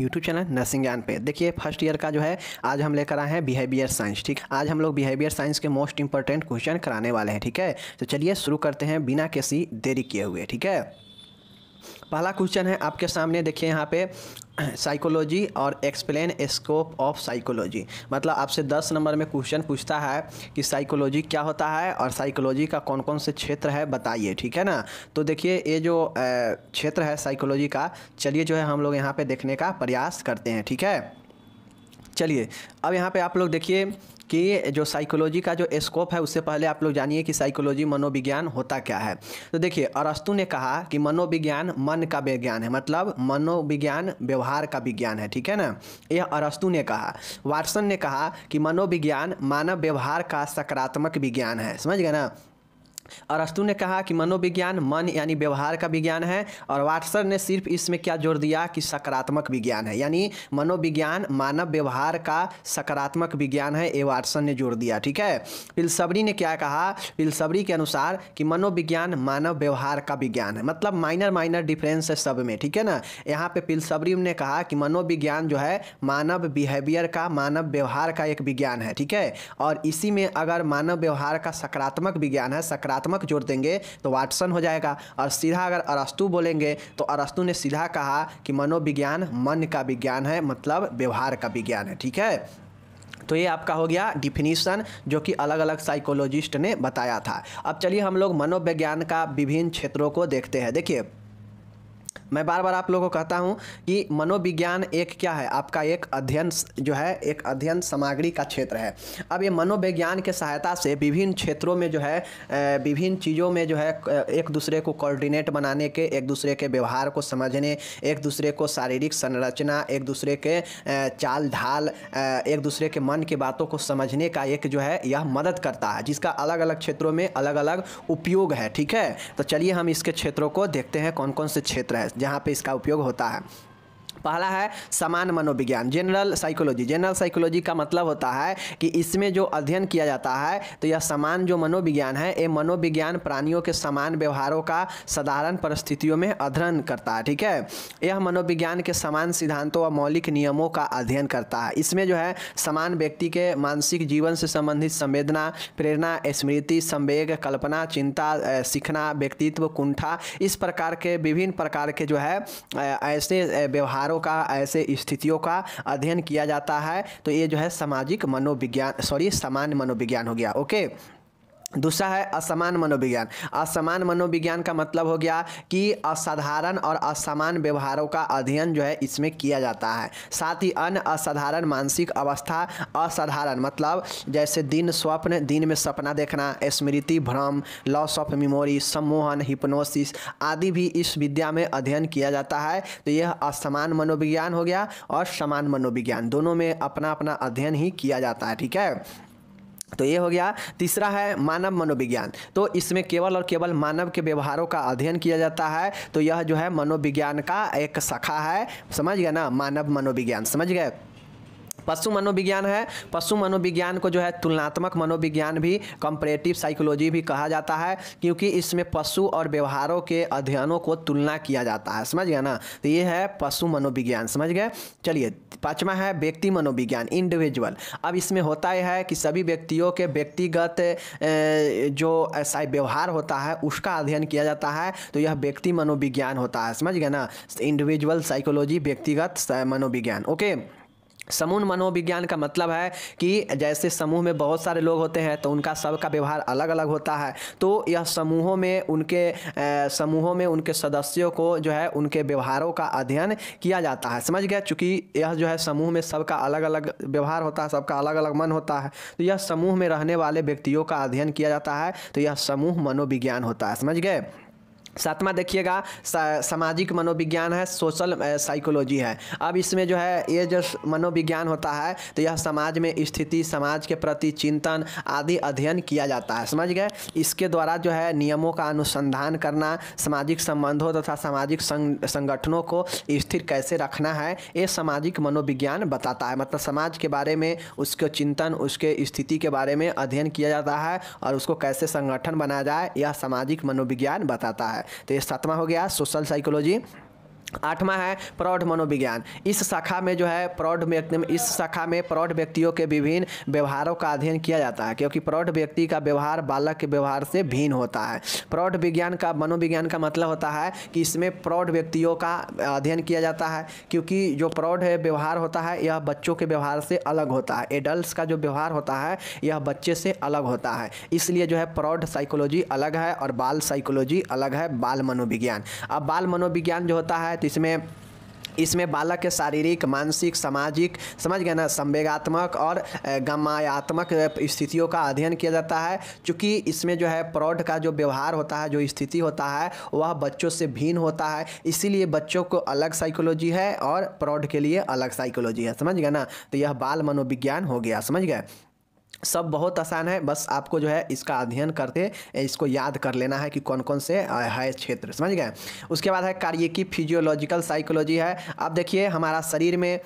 YouTube channel nursing ज्ञान पे देखिए फर्स्ट ईयर का जो है आज हम लेकर आए हैं बिहेवियर साइंस ठीक आज हम लोग बिहेवियर साइंस के मोस्ट इंपॉर्टेंट क्वेश्चन कराने वाले हैं ठीक है तो चलिए शुरू करते हैं बिना किसी देरी किए हुए ठीक है पहला क्वेश्चन है आपके सामने देखिए यहाँ पे साइकोलॉजी और एक्सप्लेन स्कोप ऑफ साइकोलॉजी मतलब आपसे दस नंबर में क्वेश्चन पूछता है कि साइकोलॉजी क्या होता है और साइकोलॉजी का कौन कौन से क्षेत्र है बताइए ठीक है ना तो देखिए ये जो क्षेत्र है साइकोलॉजी का चलिए जो है हम लोग यहाँ पे देखने का प्रयास करते हैं ठीक है चलिए अब यहाँ पे आप लोग देखिए कि जो साइकोलॉजी का जो स्कोप है उससे पहले आप लोग जानिए कि साइकोलॉजी मनोविज्ञान होता क्या है तो देखिए अरस्तु ने कहा कि मनोविज्ञान मन का विज्ञान है मतलब मनोविज्ञान व्यवहार का विज्ञान है ठीक है ना यह अरस्तु ने कहा वाटसन ने कहा कि मनोविज्ञान मानव व्यवहार का सकारात्मक विज्ञान है समझ गए ना अरस्तु ने कहा कि मनोविज्ञान मन यानी व्यवहार का विज्ञान है और वाटसर ने सिर्फ इसमें क्या जोर दिया कि सकारात्मक विज्ञान है यानी मनोविज्ञान मानव व्यवहार का सकारात्मक विज्ञान है ए वाटसन ने जोर दिया ठीक है पिलसबरी ने क्या कहा पिलसबरी के अनुसार कि मनोविज्ञान मानव व्यवहार का विज्ञान है मतलब माइनर माइनर डिफरेंस है सब में ठीक है ना यहाँ पे पिलसबरी ने कहा कि मनोविज्ञान जो है मानव बिहेवियर का मानव व्यवहार का एक विज्ञान है ठीक है और इसी में अगर मानव व्यवहार का सकारात्मक विज्ञान है सकारात्मक सकारात्मक जोड़ देंगे तो वाटसन हो जाएगा और सीधा अगर अरस्तु बोलेंगे तो अरस्तु ने सीधा कहा कि मनोविज्ञान मन का विज्ञान है मतलब व्यवहार का विज्ञान है ठीक है तो ये आपका हो गया डिफिनीशन जो कि अलग अलग साइकोलॉजिस्ट ने बताया था अब चलिए हम लोग मनोविज्ञान का विभिन्न क्षेत्रों को देखते हैं देखिए मैं बार बार आप लोगों को कहता हूँ कि मनोविज्ञान एक क्या है आपका एक अध्ययन जो है एक अध्ययन सामग्री का क्षेत्र है अब ये मनोविज्ञान के सहायता से विभिन्न क्षेत्रों में जो है विभिन्न चीज़ों में जो है एक दूसरे को कोऑर्डिनेट बनाने के एक दूसरे के व्यवहार को समझने एक दूसरे को शारीरिक संरचना एक दूसरे के चाल ढाल एक दूसरे के मन की बातों को समझने का एक जो है यह मदद करता है जिसका अलग अलग क्षेत्रों में अलग अलग उपयोग है ठीक है तो चलिए हम इसके क्षेत्रों को देखते हैं कौन कौन से क्षेत्र हैं जहाँ पे इसका उपयोग होता है पहला है समान मनोविज्ञान जनरल साइकोलॉजी जनरल साइकोलॉजी का मतलब होता है कि इसमें जो अध्ययन किया जाता है तो यह समान जो मनोविज्ञान है ये मनोविज्ञान प्राणियों के समान व्यवहारों का साधारण परिस्थितियों में अध्ययन करता है ठीक है यह मनोविज्ञान के समान सिद्धांतों व मौलिक नियमों का अध्ययन करता है इसमें जो है समान व्यक्ति के मानसिक जीवन से संबंधित संवेदना प्रेरणा स्मृति संवेग कल्पना चिंता सीखना व्यक्तित्व कुंठा इस प्रकार के विभिन्न प्रकार के जो है ऐसे व्यवहारों व्यवहारों का ऐसे स्थितियों का अध्ययन किया जाता है तो ये जो है सामाजिक मनोविज्ञान सॉरी सामान्य मनोविज्ञान हो गया ओके दूसरा है असमान मनोविज्ञान असमान मनोविज्ञान का मतलब हो गया कि असाधारण और असमान व्यवहारों का अध्ययन जो है इसमें किया जाता है साथ ही अन्य असाधारण मानसिक अवस्था असाधारण मतलब जैसे दिन स्वप्न दिन में सपना देखना स्मृति भ्रम लॉस ऑफ मेमोरी सम्मोहन हिप्नोसिस आदि भी इस विद्या में अध्ययन किया जाता है तो यह असमान मनोविज्ञान हो गया और समान मनोविज्ञान दोनों में अपना अपना अध्ययन ही किया जाता है ठीक है तो ये हो गया तीसरा है मानव मनोविज्ञान तो इसमें केवल और केवल मानव के व्यवहारों का अध्ययन किया जाता है तो यह जो है मनोविज्ञान का एक शाखा है समझ गए ना मानव मनोविज्ञान समझ गए पशु मनोविज्ञान है पशु मनोविज्ञान को जो है तुलनात्मक मनोविज्ञान भी कंपरेटिव साइकोलॉजी भी कहा जाता है क्योंकि इसमें पशु और व्यवहारों के अध्ययनों को तुलना किया जाता है समझ गया ना तो ये है पशु मनोविज्ञान समझ गए चलिए पाँचवा है व्यक्ति मनोविज्ञान इंडिविजुअल अब इसमें होता यह है कि सभी व्यक्तियों के व्यक्तिगत जो ऐसा व्यवहार होता है उसका अध्ययन किया जाता है तो यह व्यक्ति मनोविज्ञान होता है समझ गया ना इंडिविजुअल साइकोलॉजी व्यक्तिगत मनोविज्ञान ओके समूह मनोविज्ञान का मतलब है कि जैसे समूह में बहुत सारे लोग होते हैं तो उनका सबका व्यवहार अलग अलग होता है तो यह समूहों में उनके समूहों में उनके सदस्यों को जो है उनके व्यवहारों का अध्ययन किया जाता है समझ गया चूँकि यह जो है समूह में सबका अलग अलग व्यवहार होता है सबका अलग अलग मन होता है तो यह समूह में रहने वाले व्यक्तियों का अध्ययन किया जाता है तो यह समूह मनोविज्ञान होता है समझ गए सातवां देखिएगा सामाजिक मनोविज्ञान है सोशल साइकोलॉजी है अब इसमें जो है ये जो मनोविज्ञान होता है तो यह समाज में स्थिति समाज के प्रति चिंतन आदि अध्ययन किया जाता है समझ गए इसके द्वारा जो है नियमों का अनुसंधान करना सामाजिक संबंधों तथा सामाजिक संग, संगठनों को स्थिर कैसे रखना है ये सामाजिक मनोविज्ञान बताता है मतलब समाज के बारे में उसके चिंतन उसके स्थिति के बारे में अध्ययन किया जाता है और उसको कैसे संगठन बनाया जाए यह सामाजिक मनोविज्ञान बताता है है तो ये सातवां हो गया सोशल साइकोलॉजी आठवां है प्रौढ़ मनोविज्ञान इस शाखा में जो है प्रौढ़ व्यक्ति इस शाखा में प्रौढ़ व्यक्तियों के विभिन्न व्यवहारों का अध्ययन किया जाता है क्योंकि प्रौढ़ व्यक्ति का व्यवहार बालक के व्यवहार से भिन्न होता है प्रौढ़ विज्ञान का मनोविज्ञान का मतलब होता है कि इसमें प्रौढ़ व्यक्तियों का अध्ययन किया जाता है क्योंकि जो प्रौढ़ व्यवहार होता है यह बच्चों के व्यवहार से अलग होता है एडल्ट का जो व्यवहार होता है यह बच्चे से अलग होता है इसलिए जो है प्रौढ़ साइकोलॉजी अलग है और बाल साइकोलॉजी अलग है बाल मनोविज्ञान अब बाल मनोविज्ञान जो होता है तो इसमें इसमें बालक के शारीरिक मानसिक सामाजिक समझ गए ना संवेगात्मक और गमायात्मक स्थितियों का अध्ययन किया जाता है चूँकि इसमें जो है प्रौढ़ का जो व्यवहार होता है जो स्थिति होता है वह बच्चों से भिन्न होता है इसीलिए बच्चों को अलग साइकोलॉजी है और प्रौढ़ के लिए अलग साइकोलॉजी है समझ गए ना तो यह बाल मनोविज्ञान हो गया समझ गए सब बहुत आसान है बस आपको जो है इसका अध्ययन करते इसको याद कर लेना है कि कौन कौन से है क्षेत्र समझ गए उसके बाद है कार्य की फिजियोलॉजिकल साइकोलॉजी है अब देखिए हमारा शरीर में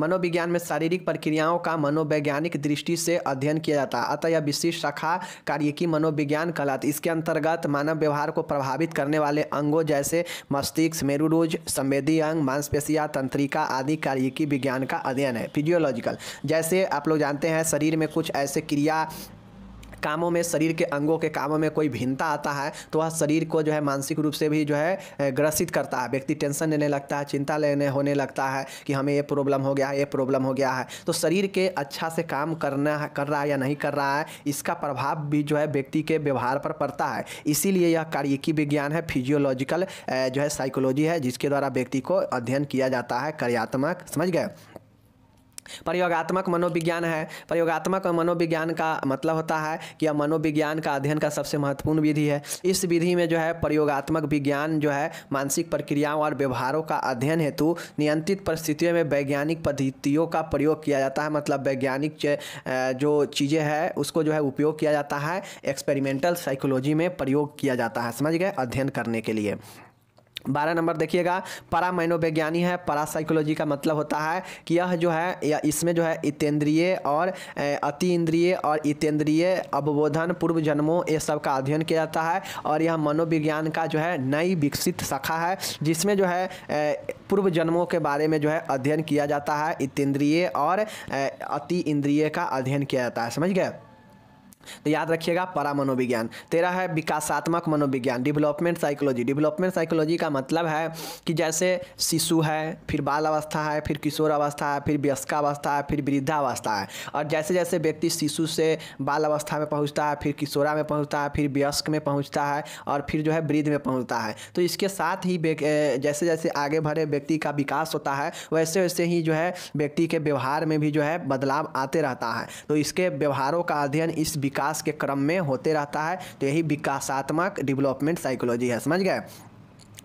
मनोविज्ञान में शारीरिक प्रक्रियाओं का मनोवैज्ञानिक दृष्टि से अध्ययन किया जाता है अतः यह विशिष्ट शाखा कार्य की मनोविज्ञान कहलाती इसके अंतर्गत मानव व्यवहार को प्रभावित करने वाले अंगों जैसे मस्तिष्क मेरुरोज संवेदी अंग मांसपेशिया तंत्रिका आदि कार्य की विज्ञान का अध्ययन है फिजियोलॉजिकल जैसे आप लोग जानते हैं शरीर में कुछ ऐसे क्रिया कामों में शरीर के अंगों के कामों में कोई भिन्नता आता है तो वह शरीर को जो है मानसिक रूप से भी जो है ग्रसित करता है व्यक्ति टेंशन लेने लगता है चिंता लेने होने लगता है कि हमें ये प्रॉब्लम हो गया है ये प्रॉब्लम हो गया है तो शरीर के अच्छा से काम करना कर रहा है या नहीं कर रहा है इसका प्रभाव भी जो है व्यक्ति के व्यवहार पर पड़ता है इसीलिए यह कार्यिकी विज्ञान है फिजियोलॉजिकल जो है साइकोलॉजी है जिसके द्वारा व्यक्ति को अध्ययन किया जाता है कार्यात्मक समझ गए प्रयोगात्मक मनोविज्ञान है प्रयोगात्मक मनोविज्ञान का मतलब होता है कि यह मनोविज्ञान का अध्ययन का सबसे महत्वपूर्ण विधि है इस विधि में जो है प्रयोगात्मक विज्ञान जो है मानसिक प्रक्रियाओं और व्यवहारों का अध्ययन हेतु नियंत्रित परिस्थितियों में वैज्ञानिक पद्धतियों का प्रयोग किया जाता है मतलब वैज्ञानिक जो चीज़ें हैं उसको जो है उपयोग किया जाता है एक्सपेरिमेंटल साइकोलॉजी में प्रयोग किया जाता है समझ गए अध्ययन करने के लिए बारह नंबर देखिएगा परा मनोवैज्ञानी है परा साइकोलॉजी का मतलब होता है कि यह जो है या इसमें जो है इतेंद्रिय और अति इंद्रिय और इतेंद्रिय अवबोधन पूर्व जन्मों ये सब का अध्ययन किया जाता है और यह मनोविज्ञान का जो है नई विकसित शाखा है जिसमें जो है पूर्व जन्मों के बारे में जो है अध्ययन किया जाता है इतेंद्रिय और अति इंद्रिय का अध्ययन किया जाता है समझ गए तो याद रखिएगा परा मनोविज्ञान तेरा है विकासात्मक मनोविज्ञान डेवलपमेंट साइकोलॉजी डेवलपमेंट साइकोलॉजी का मतलब है कि जैसे शिशु है फिर बाल अवस्था है फिर किशोर अवस्था है फिर वयस्कावस्था है फिर वृद्धावस्था है और जैसे जैसे व्यक्ति शिशु से बाल अवस्था में पहुँचता है फिर किशोरा में पहुँचता है फिर व्यस्क में पहुँचता है और फिर जो है वृद्ध में पहुँचता है तो इसके साथ ही जैसे जैसे आगे बढ़े व्यक्ति का विकास होता है वैसे वैसे ही जो है व्यक्ति के व्यवहार में भी जो है बदलाव आते रहता है तो इसके व्यवहारों का अध्ययन इस विकास के क्रम में होते रहता है तो यही विकासात्मक डेवलपमेंट साइकोलॉजी है समझ गए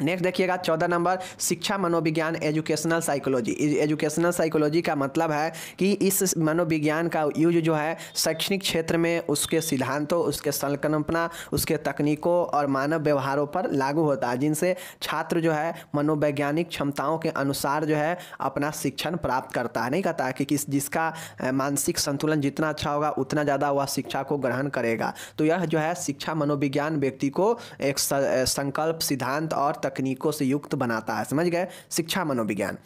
नेक्स्ट देखिएगा चौदह नंबर शिक्षा मनोविज्ञान एजुकेशनल साइकोलॉजी एजुकेशनल साइकोलॉजी का मतलब है कि इस मनोविज्ञान का यूज जो है शैक्षणिक क्षेत्र में उसके सिद्धांतों उसके संकल्पना उसके तकनीकों और मानव व्यवहारों पर लागू होता है जिनसे छात्र जो है मनोवैज्ञानिक क्षमताओं के अनुसार जो है अपना शिक्षण प्राप्त करता है नहीं कहता है कि किस जिसका मानसिक संतुलन जितना अच्छा होगा उतना ज़्यादा वह शिक्षा को ग्रहण करेगा तो यह जो है शिक्षा मनोविज्ञान व्यक्ति को एक संकल्प सिद्धांत और तक तकनीकों से युक्त बनाता है समझ गए शिक्षा मनोविज्ञान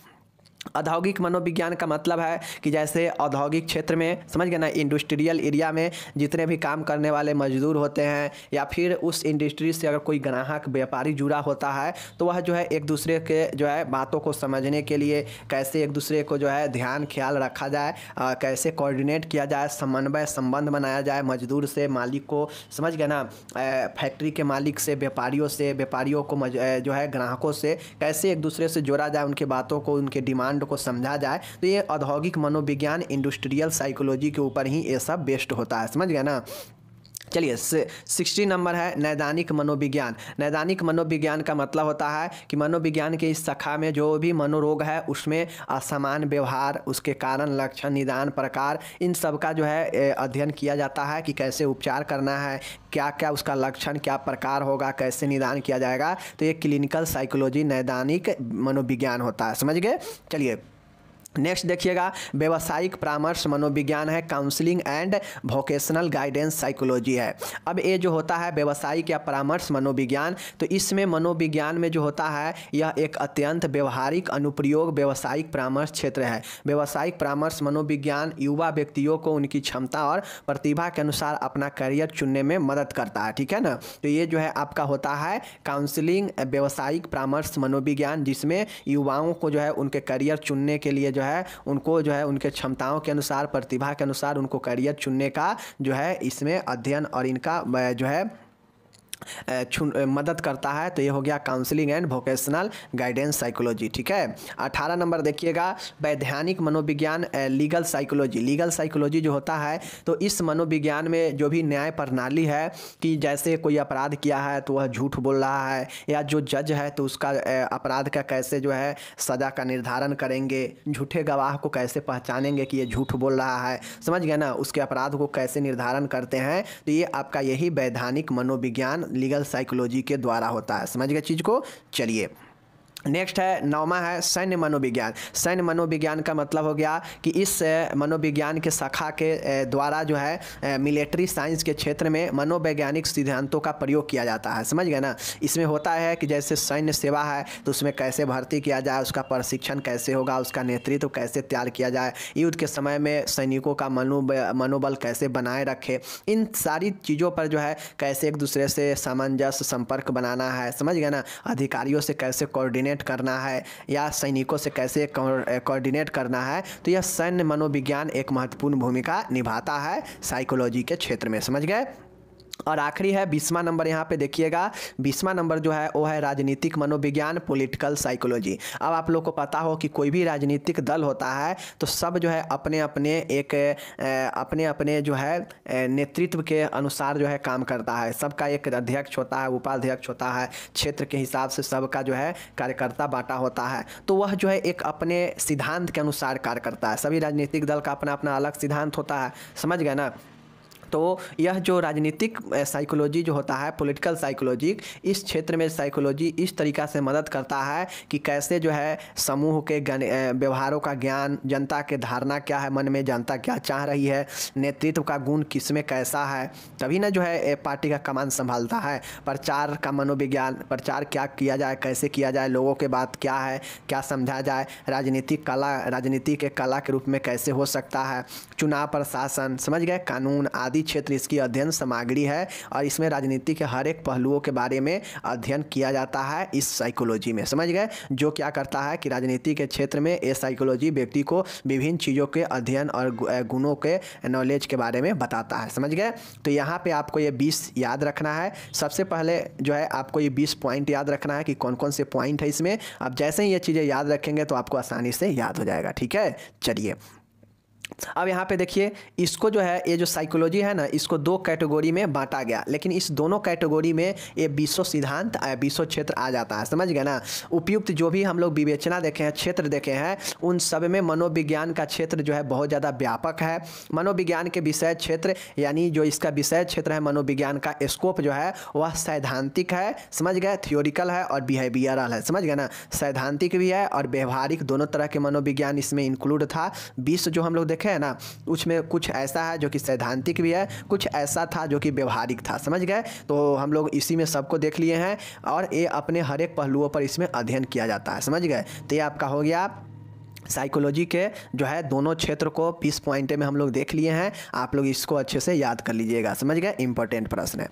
औद्योगिक मनोविज्ञान का मतलब है कि जैसे औद्योगिक क्षेत्र में समझ गए ना इंडस्ट्रियल एरिया में जितने भी काम करने वाले मजदूर होते हैं या फिर उस इंडस्ट्री से अगर कोई ग्राहक व्यापारी जुड़ा होता है तो वह जो है एक दूसरे के जो है बातों को समझने के लिए कैसे एक दूसरे को जो है ध्यान ख्याल रखा जाए आ, कैसे कोऑर्डिनेट किया जाए समन्वय संबंध बनाया जाए मजदूर से मालिक को समझ गए ना फैक्ट्री के मालिक से व्यापारियों से व्यापारियों को जो है ग्राहकों से कैसे एक दूसरे से जोड़ा जाए उनके बातों को उनके डिमांड ब्रह्मांड को समझा जाए तो ये औद्योगिक मनोविज्ञान इंडस्ट्रियल साइकोलॉजी के ऊपर ही ये सब बेस्ट होता है समझ गया ना चलिए सिक्सटी नंबर है नैदानिक मनोविज्ञान नैदानिक मनोविज्ञान का मतलब होता है कि मनोविज्ञान के इस शाखा में जो भी मनोरोग है उसमें असमान व्यवहार उसके कारण लक्षण निदान प्रकार इन सब का जो है अध्ययन किया जाता है कि कैसे उपचार करना है क्या क्या उसका लक्षण क्या प्रकार होगा कैसे निदान किया जाएगा तो ये क्लिनिकल साइकोलॉजी नैदानिक मनोविज्ञान होता है समझ गए चलिए नेक्स्ट देखिएगा व्यवसायिक परामर्श मनोविज्ञान है counselling and vocational guidance psychology है अब ये जो होता है व्यवसायिक या परामर्श मनोविज्ञान तो इसमें मनोविज्ञान में जो होता है यह एक अत्यंत व्यवहारिक अनुप्रयोग व्यवसायिक परामर्श क्षेत्र है व्यवसायिक परामर्श मनोविज्ञान युवा व्यक्तियों को उनकी क्षमता और प्रतिभा के अनुसार अपना करियर चुनने में मदद करता है ठीक है ना तो ये जो है आपका होता है काउंसलिंग व्यावसायिक परामर्श मनोविज्ञान जिसमें युवाओं को जो है उनके करियर चुनने के लिए जो है उनको जो है उनके क्षमताओं के अनुसार प्रतिभा के अनुसार उनको करियर चुनने का जो है इसमें अध्ययन और इनका जो है मदद करता है तो ये हो गया counselling and vocational guidance psychology ठीक है अठारह नंबर देखिएगा वैधानिक मनोविज्ञान लीगल साइकोलॉजी लीगल साइकोलॉजी जो होता है तो इस मनोविज्ञान में जो भी न्याय प्रणाली है कि जैसे कोई अपराध किया है तो वह झूठ बोल रहा है या जो जज है तो उसका अपराध का कैसे जो है सज़ा का निर्धारण करेंगे झूठे गवाह को कैसे पहचानेंगे कि ये झूठ बोल रहा है समझ गया ना उसके अपराध को कैसे निर्धारण करते हैं तो ये आपका यही वैधानिक मनोविज्ञान लीगल साइकोलॉजी के द्वारा होता है समझ गए चीज़ को चलिए नेक्स्ट है नौवा है सैन्य मनोविज्ञान सैन्य मनोविज्ञान का मतलब हो गया कि इस मनोविज्ञान के शाखा के द्वारा जो है मिलिट्री साइंस के क्षेत्र में मनोवैज्ञानिक सिद्धांतों का प्रयोग किया जाता है समझ गए ना इसमें होता है कि जैसे सैन्य सेवा है तो उसमें कैसे भर्ती किया जाए उसका प्रशिक्षण कैसे होगा उसका नेतृत्व तो कैसे तैयार किया जाए युद्ध के समय में सैनिकों का मनोब मनोबल कैसे बनाए रखे इन सारी चीज़ों पर जो है कैसे एक दूसरे से सामंजस्य संपर्क बनाना है समझ गए ना अधिकारियों से कैसे कोऑर्डिनेट कोऑर्डिनेट करना है या सैनिकों से कैसे कोऑर्डिनेट करना है तो यह सैन्य मनोविज्ञान एक महत्वपूर्ण भूमिका निभाता है साइकोलॉजी के क्षेत्र में समझ गए और आखिरी है बीसवा नंबर यहाँ पे देखिएगा बीसवा नंबर जो है वो है राजनीतिक मनोविज्ञान पॉलिटिकल साइकोलॉजी अब आप लोग को पता हो कि कोई भी राजनीतिक दल होता है तो सब जो है अपने अपने एक अपने अपने जो है नेतृत्व के अनुसार जो है काम करता है सबका एक अध्यक्ष होता है उपाध्यक्ष होता है क्षेत्र के हिसाब से सबका जो है कार्यकर्ता बांटा होता है तो वह जो है एक अपने सिद्धांत के अनुसार कार्य करता है सभी राजनीतिक दल का अपना अपना अलग सिद्धांत होता है समझ गए ना तो यह जो राजनीतिक साइकोलॉजी जो होता है पॉलिटिकल साइकोलॉजी इस क्षेत्र में साइकोलॉजी इस तरीका से मदद करता है कि कैसे जो है समूह के व्यवहारों का ज्ञान जनता के धारणा क्या है मन में जनता क्या चाह रही है नेतृत्व का गुण किस में कैसा है तभी ना जो है पार्टी का कमान संभालता है प्रचार का मनोविज्ञान प्रचार क्या किया जाए कैसे किया जाए लोगों के बात क्या है क्या समझा जाए राजनीतिक कला राजनीति के कला के रूप में कैसे हो सकता है चुनाव प्रशासन समझ गए कानून आदि क्षेत्र इसकी अध्ययन सामग्री है और इसमें राजनीति के हर एक पहलुओं के बारे में अध्ययन किया जाता है इस साइकोलॉजी में समझ गए जो क्या करता है कि राजनीति के क्षेत्र में ये साइकोलॉजी व्यक्ति को विभिन्न चीज़ों के अध्ययन और गुणों के नॉलेज के बारे में बताता है समझ गए तो यहाँ पे आपको ये बीस याद रखना है सबसे पहले जो है आपको ये बीस पॉइंट याद रखना है कि कौन कौन से पॉइंट है इसमें अब जैसे ही ये चीज़ें याद रखेंगे तो आपको आसानी से याद हो जाएगा ठीक है चलिए अब यहाँ पे देखिए इसको जो है ये जो साइकोलॉजी है ना इसको दो कैटेगोरी में बांटा गया लेकिन इस दोनों कैटेगोरी में ये विश्व सिद्धांत विश्व क्षेत्र आ जाता है समझ गए ना उपयुक्त जो भी हम लोग विवेचना देखे हैं क्षेत्र देखे हैं उन सब में मनोविज्ञान का क्षेत्र जो है बहुत ज़्यादा व्यापक है मनोविज्ञान के विषय क्षेत्र यानी जो इसका विषय क्षेत्र है मनोविज्ञान का स्कोप जो है वह सैद्धांतिक है समझ गए थियोरिकल है और बिहेवियरल है समझ गए ना सैद्धांतिक भी है और व्यवहारिक दोनों तरह के मनोविज्ञान इसमें इंक्लूड था विश्व जो हम लोग देखे हैं ना उसमें कुछ ऐसा है जो कि सैद्धांतिक भी है कुछ ऐसा था जो कि व्यवहारिक था समझ गए तो हम लोग इसी में सबको देख लिए हैं और ये अपने हर एक पहलुओं पर इसमें अध्ययन किया जाता है समझ गए तो ये आपका हो गया साइकोलॉजी के जो है दोनों क्षेत्र को पीस पॉइंट में हम लोग देख लिए हैं आप लोग इसको अच्छे से याद कर लीजिएगा समझ गए इंपॉर्टेंट प्रश्न है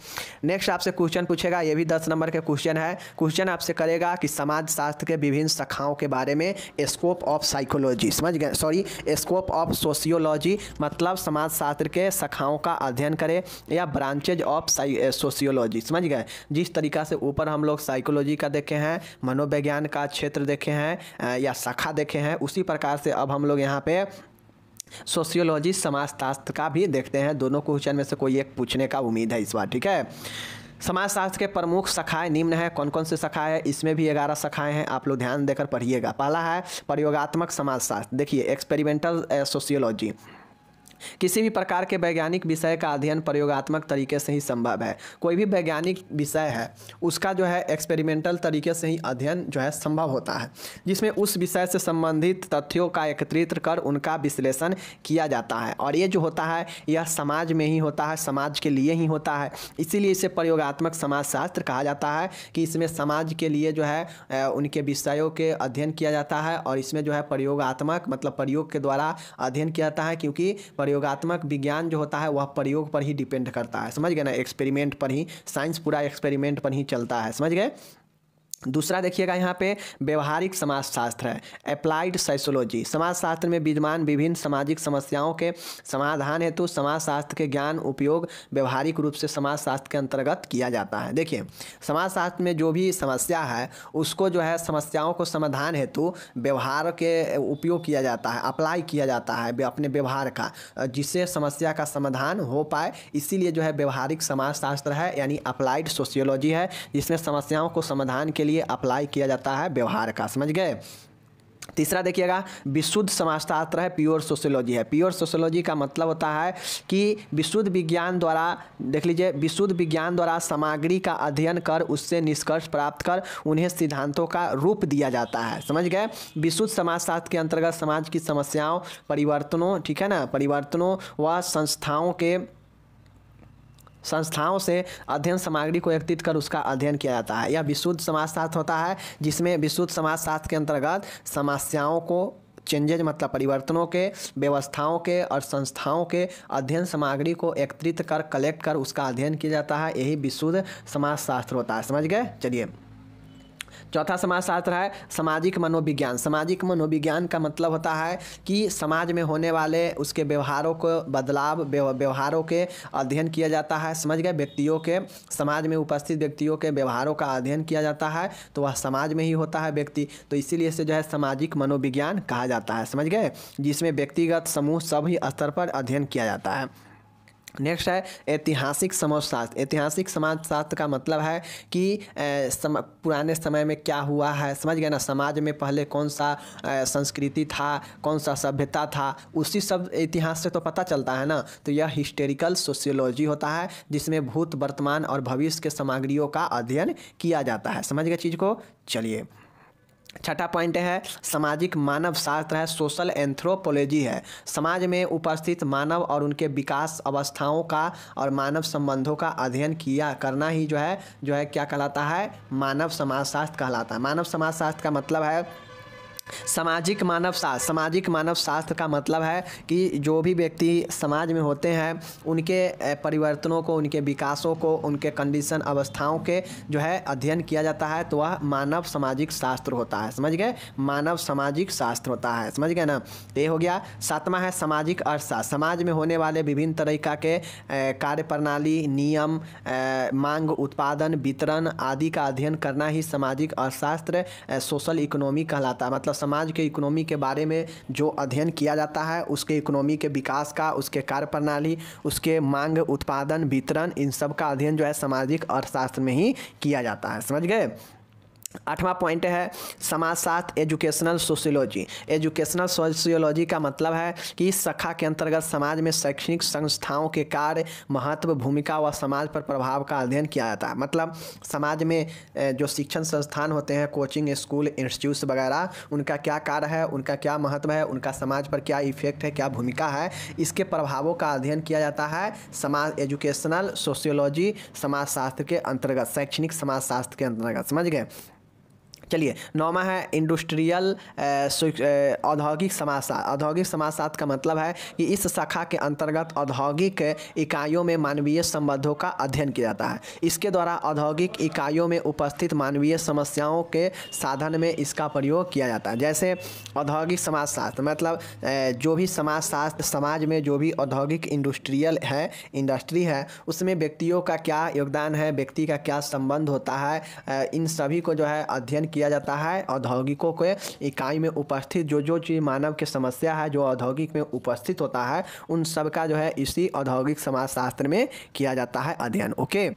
नेक्स्ट आपसे क्वेश्चन पूछेगा ये भी दस नंबर के क्वेश्चन है क्वेश्चन आपसे करेगा कि समाज शास्त्र के विभिन्न शाखाओं के बारे में स्कोप ऑफ साइकोलॉजी समझ गए सॉरी स्कोप ऑफ सोशियोलॉजी मतलब समाज शास्त्र के शाखाओं का अध्ययन करें या ब्रांचेज ऑफ सोशियोलॉजी समझ गए जिस तरीका से ऊपर हम लोग साइकोलॉजी का देखे हैं मनोविज्ञान का क्षेत्र देखे हैं या शाखा देखे हैं उसी उसी प्रकार से अब हम लोग यहाँ पे सोशियोलॉजी समाजशास्त्र का भी देखते हैं दोनों क्वेश्चन में से कोई एक पूछने का उम्मीद है इस बार ठीक है समाजशास्त्र के प्रमुख शाखाएं निम्न है कौन कौन से शाखा है इसमें भी ग्यारह शाखाएं हैं आप लोग ध्यान देकर पढ़िएगा पहला है प्रयोगात्मक समाजशास्त्र देखिए एक्सपेरिमेंटल सोशियोलॉजी किसी भी प्रकार के वैज्ञानिक विषय का अध्ययन प्रयोगात्मक तरीके से ही संभव है कोई भी वैज्ञानिक विषय है उसका जो है एक्सपेरिमेंटल तरीके से ही अध्ययन जो है संभव होता है जिसमें उस विषय से संबंधित तथ्यों का एकत्रित कर उनका विश्लेषण किया जाता है और ये जो होता है यह समाज में ही होता है समाज के लिए ही होता है इसीलिए इसे प्रयोगात्मक समाजशास्त्र कहा जाता है कि इसमें समाज के लिए जो है उनके विषयों के अध्ययन किया जाता है और इसमें जो है प्रयोगात्मक मतलब प्रयोग के द्वारा अध्ययन किया जाता है क्योंकि प्रयोग प्रयोगात्मक विज्ञान जो होता है वह प्रयोग पर ही डिपेंड करता है समझ गए ना एक्सपेरिमेंट पर ही साइंस पूरा एक्सपेरिमेंट पर ही चलता है समझ गए दूसरा देखिएगा यहाँ पे व्यवहारिक समाजशास्त्र है अप्लाइड साइसोलॉजी समाजशास्त्र में विद्यमान विभिन्न सामाजिक समस्याओं के समाधान हेतु समाजशास्त्र के ज्ञान उपयोग व्यवहारिक रूप से समाजशास्त्र के अंतर्गत किया जाता है देखिए समाजशास्त्र में जो भी समस्या है उसको जो है समस्याओं को समाधान हेतु व्यवहार के उपयोग किया जाता है अप्लाई किया जाता है अपने व्यवहार का जिससे समस्या का समाधान हो पाए इसीलिए जो है व्यवहारिक समाजशास्त्र है यानी अप्लाइड सोशियोलॉजी है जिसमें समस्याओं को समाधान के लिए लिए अप्लाई किया जाता है व्यवहार का समझ गए तीसरा देखिएगा विशुद्ध समाजशास्त्र है प्योर सोशियोलॉजी है प्योर सोशियोलॉजी का मतलब होता है कि विशुद्ध विज्ञान द्वारा देख लीजिए विशुद्ध विज्ञान द्वारा सामग्री का अध्ययन कर उससे निष्कर्ष प्राप्त कर उन्हें सिद्धांतों का रूप दिया जाता है समझ गए विशुद्ध समाजशास्त्र के अंतर्गत समाज की समस्याओं परिवर्तनों ठीक है ना परिवर्तनों व संस्थाओं के संस्थाओं से अध्ययन सामग्री को एकत्रित कर उसका अध्ययन किया जाता है यह विशुद्ध समाजशास्त्र होता है जिसमें विशुद्ध समाजशास्त्र के अंतर्गत समस्याओं को चेंजेज मतलब परिवर्तनों के व्यवस्थाओं के और संस्थाओं के अध्ययन सामग्री को एकत्रित कर कलेक्ट कर उसका अध्ययन किया जाता है यही विशुद्ध समाजशास्त्र होता है समझ गए चलिए चौथा समाजशास्त्र है सामाजिक मनोविज्ञान सामाजिक मनोविज्ञान का मतलब होता है कि समाज में होने वाले उसके व्यवहारों को बदलाव व्यवहारों के अध्ययन किया जाता है समझ गए व्यक्तियों के समाज में उपस्थित व्यक्तियों के व्यवहारों का अध्ययन किया जाता है तो वह समाज में ही होता है व्यक्ति तो इसीलिए इसे जो है सामाजिक मनोविज्ञान कहा जाता है समझ गए जिसमें व्यक्तिगत समूह सभी स्तर पर अध्ययन किया जाता है नेक्स्ट है ऐतिहासिक समाजशास्त्र ऐतिहासिक समाजशास्त्र का मतलब है कि सम, पुराने समय में क्या हुआ है समझ गए ना समाज में पहले कौन सा संस्कृति था कौन सा सभ्यता था उसी सब इतिहास से तो पता चलता है ना तो यह हिस्टोरिकल सोशियोलॉजी होता है जिसमें भूत वर्तमान और भविष्य के सामग्रियों का अध्ययन किया जाता है समझ गए चीज़ को चलिए छठा पॉइंट है सामाजिक मानव शास्त्र है सोशल एंथ्रोपोलॉजी है समाज में उपस्थित मानव और उनके विकास अवस्थाओं का और मानव संबंधों का अध्ययन किया करना ही जो है जो है क्या कहलाता है मानव समाजशास्त्र कहलाता है मानव समाजशास्त्र का मतलब है सामाजिक मानव शास्त्र सामाजिक मानव शास्त्र का मतलब है कि जो भी व्यक्ति समाज में होते हैं उनके परिवर्तनों को उनके विकासों को उनके कंडीशन अवस्थाओं के जो है अध्ययन किया जाता है तो वह मानव सामाजिक शास्त्र होता है समझ गए मानव सामाजिक शास्त्र होता है समझ गए ना तो ये हो गया सातवां है सामाजिक अर्थशास्त्र समाज में होने वाले विभिन्न तरीका के कार्य प्रणाली नियम मांग उत्पादन वितरण आदि का अध्ययन करना ही सामाजिक अर्थशास्त्र सोशल इकोनॉमी कहलाता है मतलब मतलब समाज के इकोनॉमी के बारे में जो अध्ययन किया जाता है उसके इकोनॉमी के विकास का उसके कार्य प्रणाली उसके मांग उत्पादन वितरण इन सब का अध्ययन जो है सामाजिक अर्थशास्त्र में ही किया जाता है समझ गए आठवां पॉइंट है समाजशास्त्र एजुकेशनल सोशियोलॉजी एजुकेशनल सोशियोलॉजी का मतलब है कि इस शाखा के अंतर्गत समाज में शैक्षणिक संस्थाओं के कार्य महत्व भूमिका व समाज पर प्रभाव का अध्ययन किया जाता है मतलब समाज में जो शिक्षण संस्थान होते हैं कोचिंग स्कूल इंस्टीट्यूट्स वगैरह उनका क्या कार्य है उनका क्या महत्व है उनका समाज पर क्या इफेक्ट है क्या भूमिका है इसके प्रभावों का अध्ययन किया जाता है समाज एजुकेशनल सोशियोलॉजी समाजशास्त्र के अंतर्गत शैक्षणिक समाजशास्त्र के अंतर्गत समझ गए चलिए नौमा है इंडस्ट्रियल औद्योगिक समाजशास्त्र औद्योगिक समाजशास्त्र का मतलब है कि इस शाखा के अंतर्गत औद्योगिक इकाइयों में मानवीय संबंधों का अध्ययन किया जाता है इसके द्वारा औद्योगिक इकाइयों में उपस्थित मानवीय समस्याओं के साधन में इसका प्रयोग किया जाता है जैसे औद्योगिक समाजशास्त्र मतलब जो भी समाजशास्त्र समाज में जो भी औद्योगिक इंडस्ट्रियल है इंडस्ट्री है उसमें व्यक्तियों का क्या योगदान है व्यक्ति का क्या संबंध होता है इन सभी को जो है अध्ययन किया दिया जाता है औद्योगिकों के इकाई में उपस्थित जो जो चीज़ मानव की समस्या है जो औद्योगिक में उपस्थित होता है उन सबका जो है इसी औद्योगिक समाजशास्त्र में किया जाता है अध्ययन ओके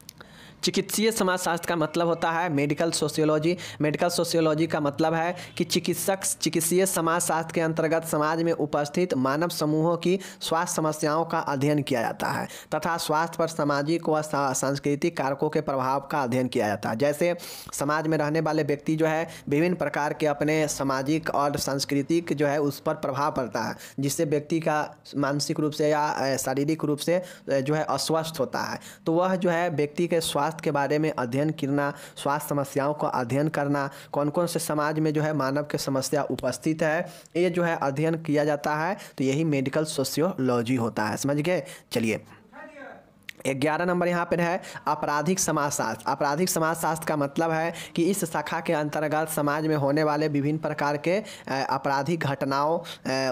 चिकित्सीय समाजशास्त्र का मतलब होता है मेडिकल सोशियोलॉजी मेडिकल सोशियोलॉजी का मतलब है कि चिकित्सक चिकित्सीय समाजशास्त्र के अंतर्गत समाज में उपस्थित मानव समूहों की स्वास्थ्य समस्याओं का अध्ययन किया जाता है तथा स्वास्थ्य पर सामाजिक व सांस्कृतिक कारकों के प्रभाव का अध्ययन किया जाता है जैसे समाज में रहने वाले व्यक्ति जो है विभिन्न प्रकार के अपने सामाजिक और सांस्कृतिक जो है उस पर प्रभाव पड़ता है जिससे व्यक्ति का मानसिक रूप से या शारीरिक रूप से जो है अस्वस्थ होता है तो वह जो है व्यक्ति के स्वास्थ्य स्वास्थ्य के बारे में अध्ययन करना स्वास्थ्य समस्याओं का अध्ययन करना कौन कौन से समाज में जो है मानव के समस्या उपस्थित है ये जो है अध्ययन किया जाता है तो यही मेडिकल सोशियोलॉजी होता है समझ गए चलिए ग्यारह नंबर यहाँ पर है आपराधिक समाजशास्त्र आपराधिक समाजशास्त्र का मतलब है कि इस शाखा के अंतर्गत समाज में होने वाले विभिन्न प्रकार के आपराधिक घटनाओं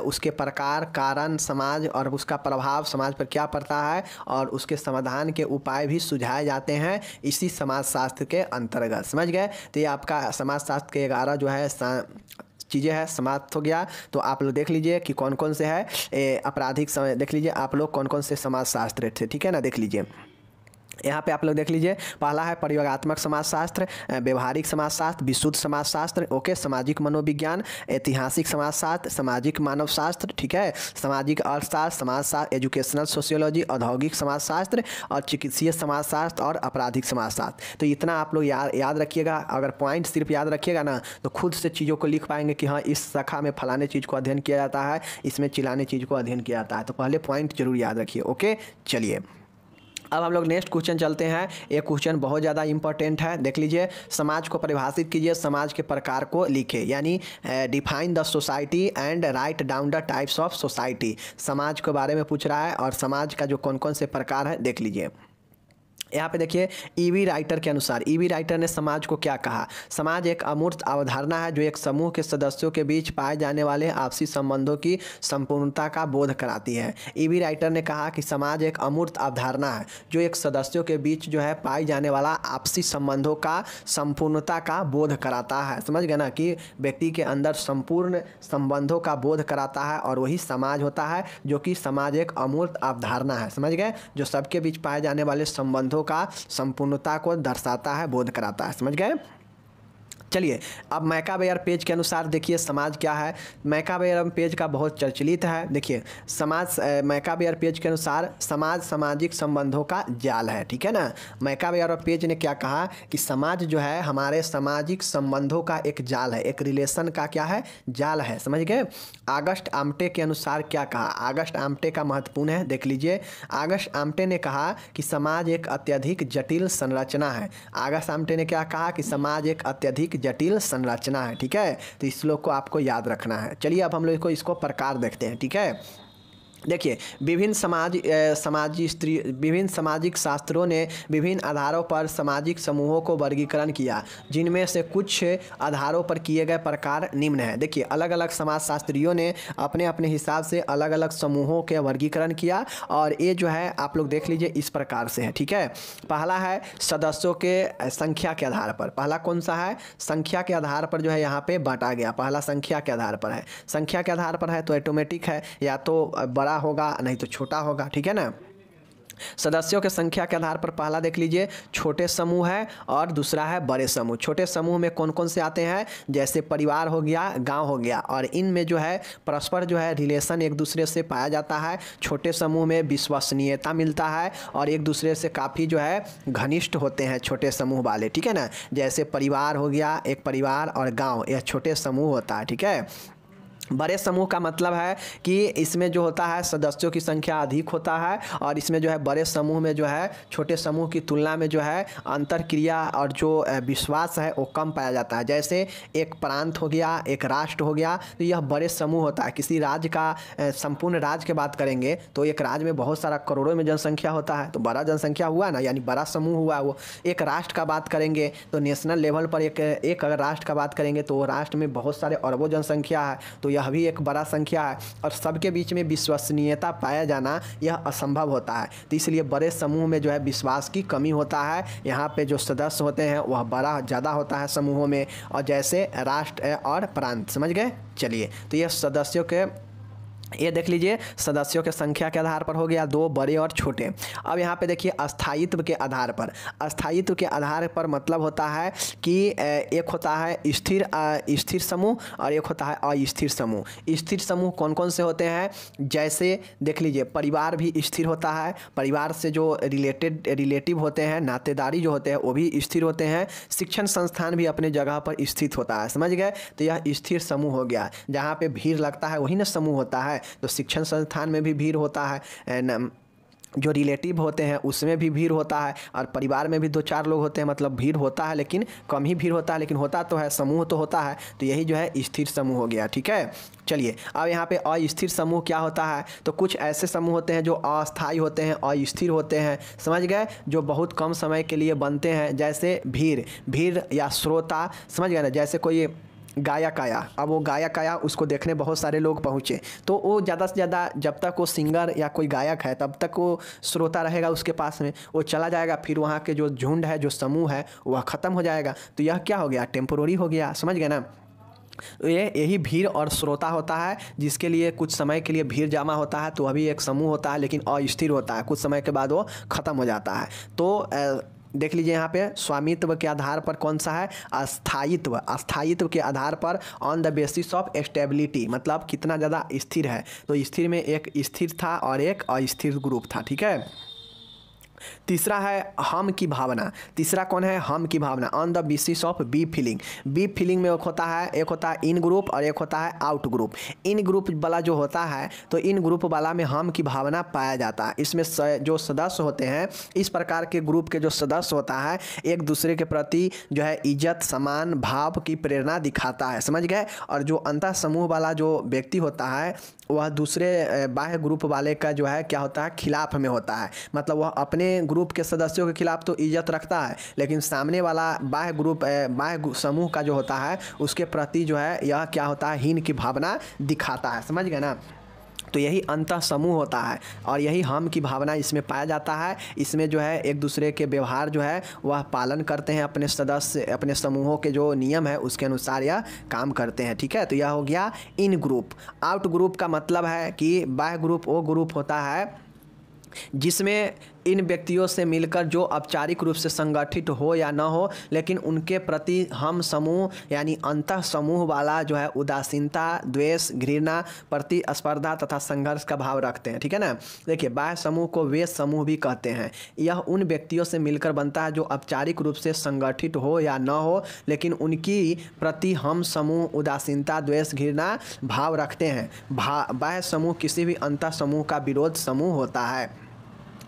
उसके प्रकार कारण समाज और उसका प्रभाव समाज पर क्या पड़ता है और उसके समाधान के उपाय भी सुझाए जाते हैं इसी समाजशास्त्र के अंतर्गत समझ गए तो ये आपका समाजशास्त्र के ग्यारह जो है चीज़ें हैं समाप्त हो गया तो आप लोग देख लीजिए कि कौन कौन से है आपराधिक समय देख लीजिए आप लोग कौन कौन से समाजशास्त्र थे ठीक है ना देख लीजिए यहाँ पे आप लोग देख लीजिए पहला है प्रयोगात्मक समाजशास्त्र व्यवहारिक समाजशास्त्र विशुद्ध समाजशास्त्र ओके सामाजिक मनोविज्ञान ऐतिहासिक समाजशास्त्र सामाजिक मानवशास्त्र ठीक है सामाजिक अर्थशास्त्र समाजशास्त्र एजुकेशनल सोशियोलॉजी औद्योगिक समाजशास्त्र और चिकित्सीय समाजशास्त्र और आपराधिक समाजशास्त्र तो इतना आप लोग याद रखिएगा अगर पॉइंट सिर्फ याद रखिएगा ना तो खुद से चीज़ों को लिख पाएंगे कि हाँ इस शाखा में फलाने चीज़ को अध्ययन किया जाता है इसमें चिलाने चीज़ को अध्ययन किया जाता है तो पहले पॉइंट जरूर याद रखिए ओके चलिए अब हम लोग नेक्स्ट क्वेश्चन चलते हैं ये क्वेश्चन बहुत ज़्यादा इंपॉर्टेंट है देख लीजिए समाज को परिभाषित कीजिए समाज के प्रकार को लिखे यानी define the society and write down the types of society समाज के बारे में पूछ रहा है और समाज का जो कौन कौन से प्रकार है देख लीजिए यहाँ पे देखिए ईवी राइटर के अनुसार ईवी राइटर ने समाज को क्या कहा समाज एक अमूर्त अवधारणा है जो एक समूह के सदस्यों के बीच पाए जाने वाले आपसी संबंधों की संपूर्णता का बोध कराती है ईवी राइटर ने कहा कि समाज एक अमूर्त अवधारणा है जो एक सदस्यों के बीच जो है पाए जाने वाला आपसी संबंधों का संपूर्णता का बोध कराता है समझ गए ना कि व्यक्ति के अंदर संपूर्ण संबंधों का बोध कराता है और वही समाज होता है जो कि समाज एक अमूर्त अवधारणा है समझ गए जो सबके बीच पाए जाने वाले संबंधों का संपूर्णता को दर्शाता है बोध कराता है समझ गए चलिए अब मैका बेयर पेज के अनुसार देखिए समाज क्या है मैका बेयर पेज का बहुत चर्चलित है देखिए समाज मैका बेयर पेज के अनुसार समाज सामाजिक संबंधों का जाल है ठीक है ना बेयर पेज ने क्या कहा कि समाज जो है हमारे सामाजिक संबंधों का एक जाल है एक रिलेशन का क्या है जाल है समझ गए आगस्ट आमटे के अनुसार क्या कहा आगस्ट आमटे का महत्वपूर्ण है देख लीजिए आगस्ट आमटे ने कहा कि समाज एक अत्यधिक जटिल संरचना है आगस्ट आमटे ने क्या कहा कि समाज एक अत्यधिक जटिल संरचना है ठीक है तो इस श्लोक को आपको याद रखना है चलिए अब हम लोग इसको प्रकार देखते हैं ठीक है देखिए विभिन्न समाज समाजी स्त्री विभिन्न सामाजिक शास्त्रों ने विभिन्न आधारों पर सामाजिक समूहों को वर्गीकरण किया जिनमें से कुछ आधारों पर किए गए प्रकार निम्न है देखिए अलग अलग समाजशास्त्रियों ने अपने अपने हिसाब से अलग अलग समूहों के वर्गीकरण किया और ये जो है आप लोग देख लीजिए इस प्रकार से है ठीक है पहला है सदस्यों के संख्या के आधार पर पहला कौन सा है संख्या के आधार पर जो है यहाँ पर बांटा गया पहला संख्या के आधार पर है संख्या के आधार पर है तो ऑटोमेटिक है या तो बड़ा बड़ा होगा नहीं तो छोटा होगा ठीक है ना सदस्यों के संख्या के आधार पर पहला देख लीजिए छोटे समूह है और दूसरा है बड़े समूह छोटे समूह में कौन कौन से आते हैं जैसे परिवार हो गया गांव हो गया और इनमें जो है परस्पर जो है रिलेशन एक दूसरे से पाया जाता है छोटे समूह में विश्वसनीयता मिलता है और एक दूसरे से काफ़ी जो है घनिष्ठ होते हैं छोटे समूह वाले ठीक है ना जैसे परिवार हो गया एक परिवार और गाँव यह छोटे समूह होता है ठीक है बड़े समूह का मतलब है कि इसमें जो होता है सदस्यों की संख्या अधिक होता है और इसमें जो है बड़े समूह में जो है छोटे समूह की तुलना में जो है अंतर क्रिया और जो विश्वास है वो कम पाया जाता है जैसे एक प्रांत हो गया एक राष्ट्र हो गया तो यह बड़े समूह होता है किसी राज्य का संपूर्ण राज्य की बात करेंगे तो एक राज्य में बहुत सारा करोड़ों में जनसंख्या होता है तो बड़ा जनसंख्या हुआ ना यानी बड़ा समूह हुआ वो एक राष्ट्र का बात करेंगे तो नेशनल लेवल पर एक एक अगर राष्ट्र का बात करेंगे तो राष्ट्र में बहुत सारे अरबों जनसंख्या है तो यह भी एक बड़ा संख्या है और सबके बीच में विश्वसनीयता पाया जाना यह असंभव होता है तो इसलिए बड़े समूह में जो है विश्वास की कमी होता है यहाँ पे जो सदस्य होते हैं वह बड़ा ज़्यादा होता है समूहों में और जैसे राष्ट्र और प्रांत समझ गए चलिए तो यह सदस्यों के ये देख लीजिए सदस्यों के संख्या के आधार पर हो गया दो बड़े और छोटे अब यहाँ पे देखिए अस्थायित्व के आधार पर अस्थायित्व के आधार पर मतलब होता है कि एक होता है स्थिर स्थिर समूह और एक होता है अस्थिर समूह स्थिर समूह कौन कौन से होते हैं जैसे देख लीजिए परिवार भी स्थिर होता है परिवार से जो रिलेटेड रिलेटिव होते हैं नातेदारी जो होते हैं वो भी स्थिर होते हैं शिक्षण संस्थान भी अपने जगह पर स्थित होता है समझ गए तो यह स्थिर समूह हो गया जहाँ पर भीड़ लगता है वही ना समूह होता है तो शिक्षण संस्थान में भी भीड़ होता है एंड um, जो रिलेटिव होते हैं उसमें भी भीड़ होता है और परिवार में भी दो चार लोग होते हैं मतलब भीड़ होता है लेकिन कम ही भीड़ होता है लेकिन होता तो है समूह तो होता है तो यही जो है स्थिर समूह हो गया ठीक है चलिए अब यहाँ पे अस्थिर समूह क्या होता है तो कुछ ऐसे समूह होते हैं जो अस्थायी होते हैं अस्थिर होते हैं समझ गए जो बहुत कम समय के लिए बनते हैं जैसे भीड़ भीड़ या श्रोता समझ गए ना जैसे कोई गाया काया अब वो गाया काया उसको देखने बहुत सारे लोग पहुँचे तो वो ज़्यादा से ज़्यादा जब तक वो सिंगर या कोई गायक है तब तक वो श्रोता रहेगा उसके पास में वो चला जाएगा फिर वहाँ के जो झुंड है जो समूह है वह ख़त्म हो जाएगा तो यह क्या हो गया टेम्पोरी हो गया समझ गए ना तो ये यही भीड़ और श्रोता होता है जिसके लिए कुछ समय के लिए भीड़ जमा होता है तो अभी एक समूह होता है लेकिन अस्थिर होता है कुछ समय के बाद वो ख़त्म हो जाता है तो देख लीजिए यहाँ पे स्वामित्व के आधार पर कौन सा है अस्थायित्व अस्थायित्व के आधार पर on the basis of stability मतलब कितना ज़्यादा स्थिर है तो स्थिर में एक स्थिर था और एक अस्थिर ग्रुप था ठीक है तीसरा है हम की भावना तीसरा कौन है हम की भावना on the basis of we feeling we feeling में एक होता है एक होता है इन ग्रुप और एक होता है आउट ग्रुप इन ग्रुप वाला जो होता है तो इन ग्रुप वाला में हम की भावना पाया जाता है इसमें जो सदस्य होते हैं इस प्रकार के ग्रुप के जो सदस्य होता है एक दूसरे के प्रति जो है इज्जत समान भाव की प्रेरणा दिखाता है समझ गए और जो अंतः समूह वाला जो व्यक्ति होता है वह दूसरे बाह्य ग्रुप वाले का जो है क्या होता है खिलाफ में होता है मतलब वह अपने ग्रुप के सदस्यों के खिलाफ तो इज्जत रखता है लेकिन सामने वाला बाह्य ग्रुप बाह्य समूह का जो होता है उसके प्रति जो है यह क्या होता है हीन की भावना दिखाता है समझ गए ना तो यही अंत समूह होता है और यही हम की भावना इसमें पाया जाता है इसमें जो है एक दूसरे के व्यवहार जो है वह पालन करते हैं अपने सदस्य अपने समूहों के जो नियम है उसके अनुसार यह काम करते हैं ठीक है तो यह हो गया इन ग्रुप आउट ग्रुप का मतलब है कि बाह ग्रुप वो ग्रुप होता है जिसमें इन व्यक्तियों से मिलकर जो औपचारिक रूप से संगठित हो या न हो लेकिन उनके प्रति हम समूह यानी अंत समूह वाला जो है उदासीनता द्वेष घृणा प्रतिस्पर्धा तथा संघर्ष का भाव रखते हैं ठीक है ना देखिए बाह्य समूह को वे समूह भी कहते हैं यह उन व्यक्तियों से मिलकर बनता है जो औपचारिक रूप से संगठित हो या न हो लेकिन उनकी प्रति हम समूह उदासीनता द्वेष घृणा भाव रखते हैं भा बाह्य समूह किसी भी अंत समूह का विरोध समूह होता है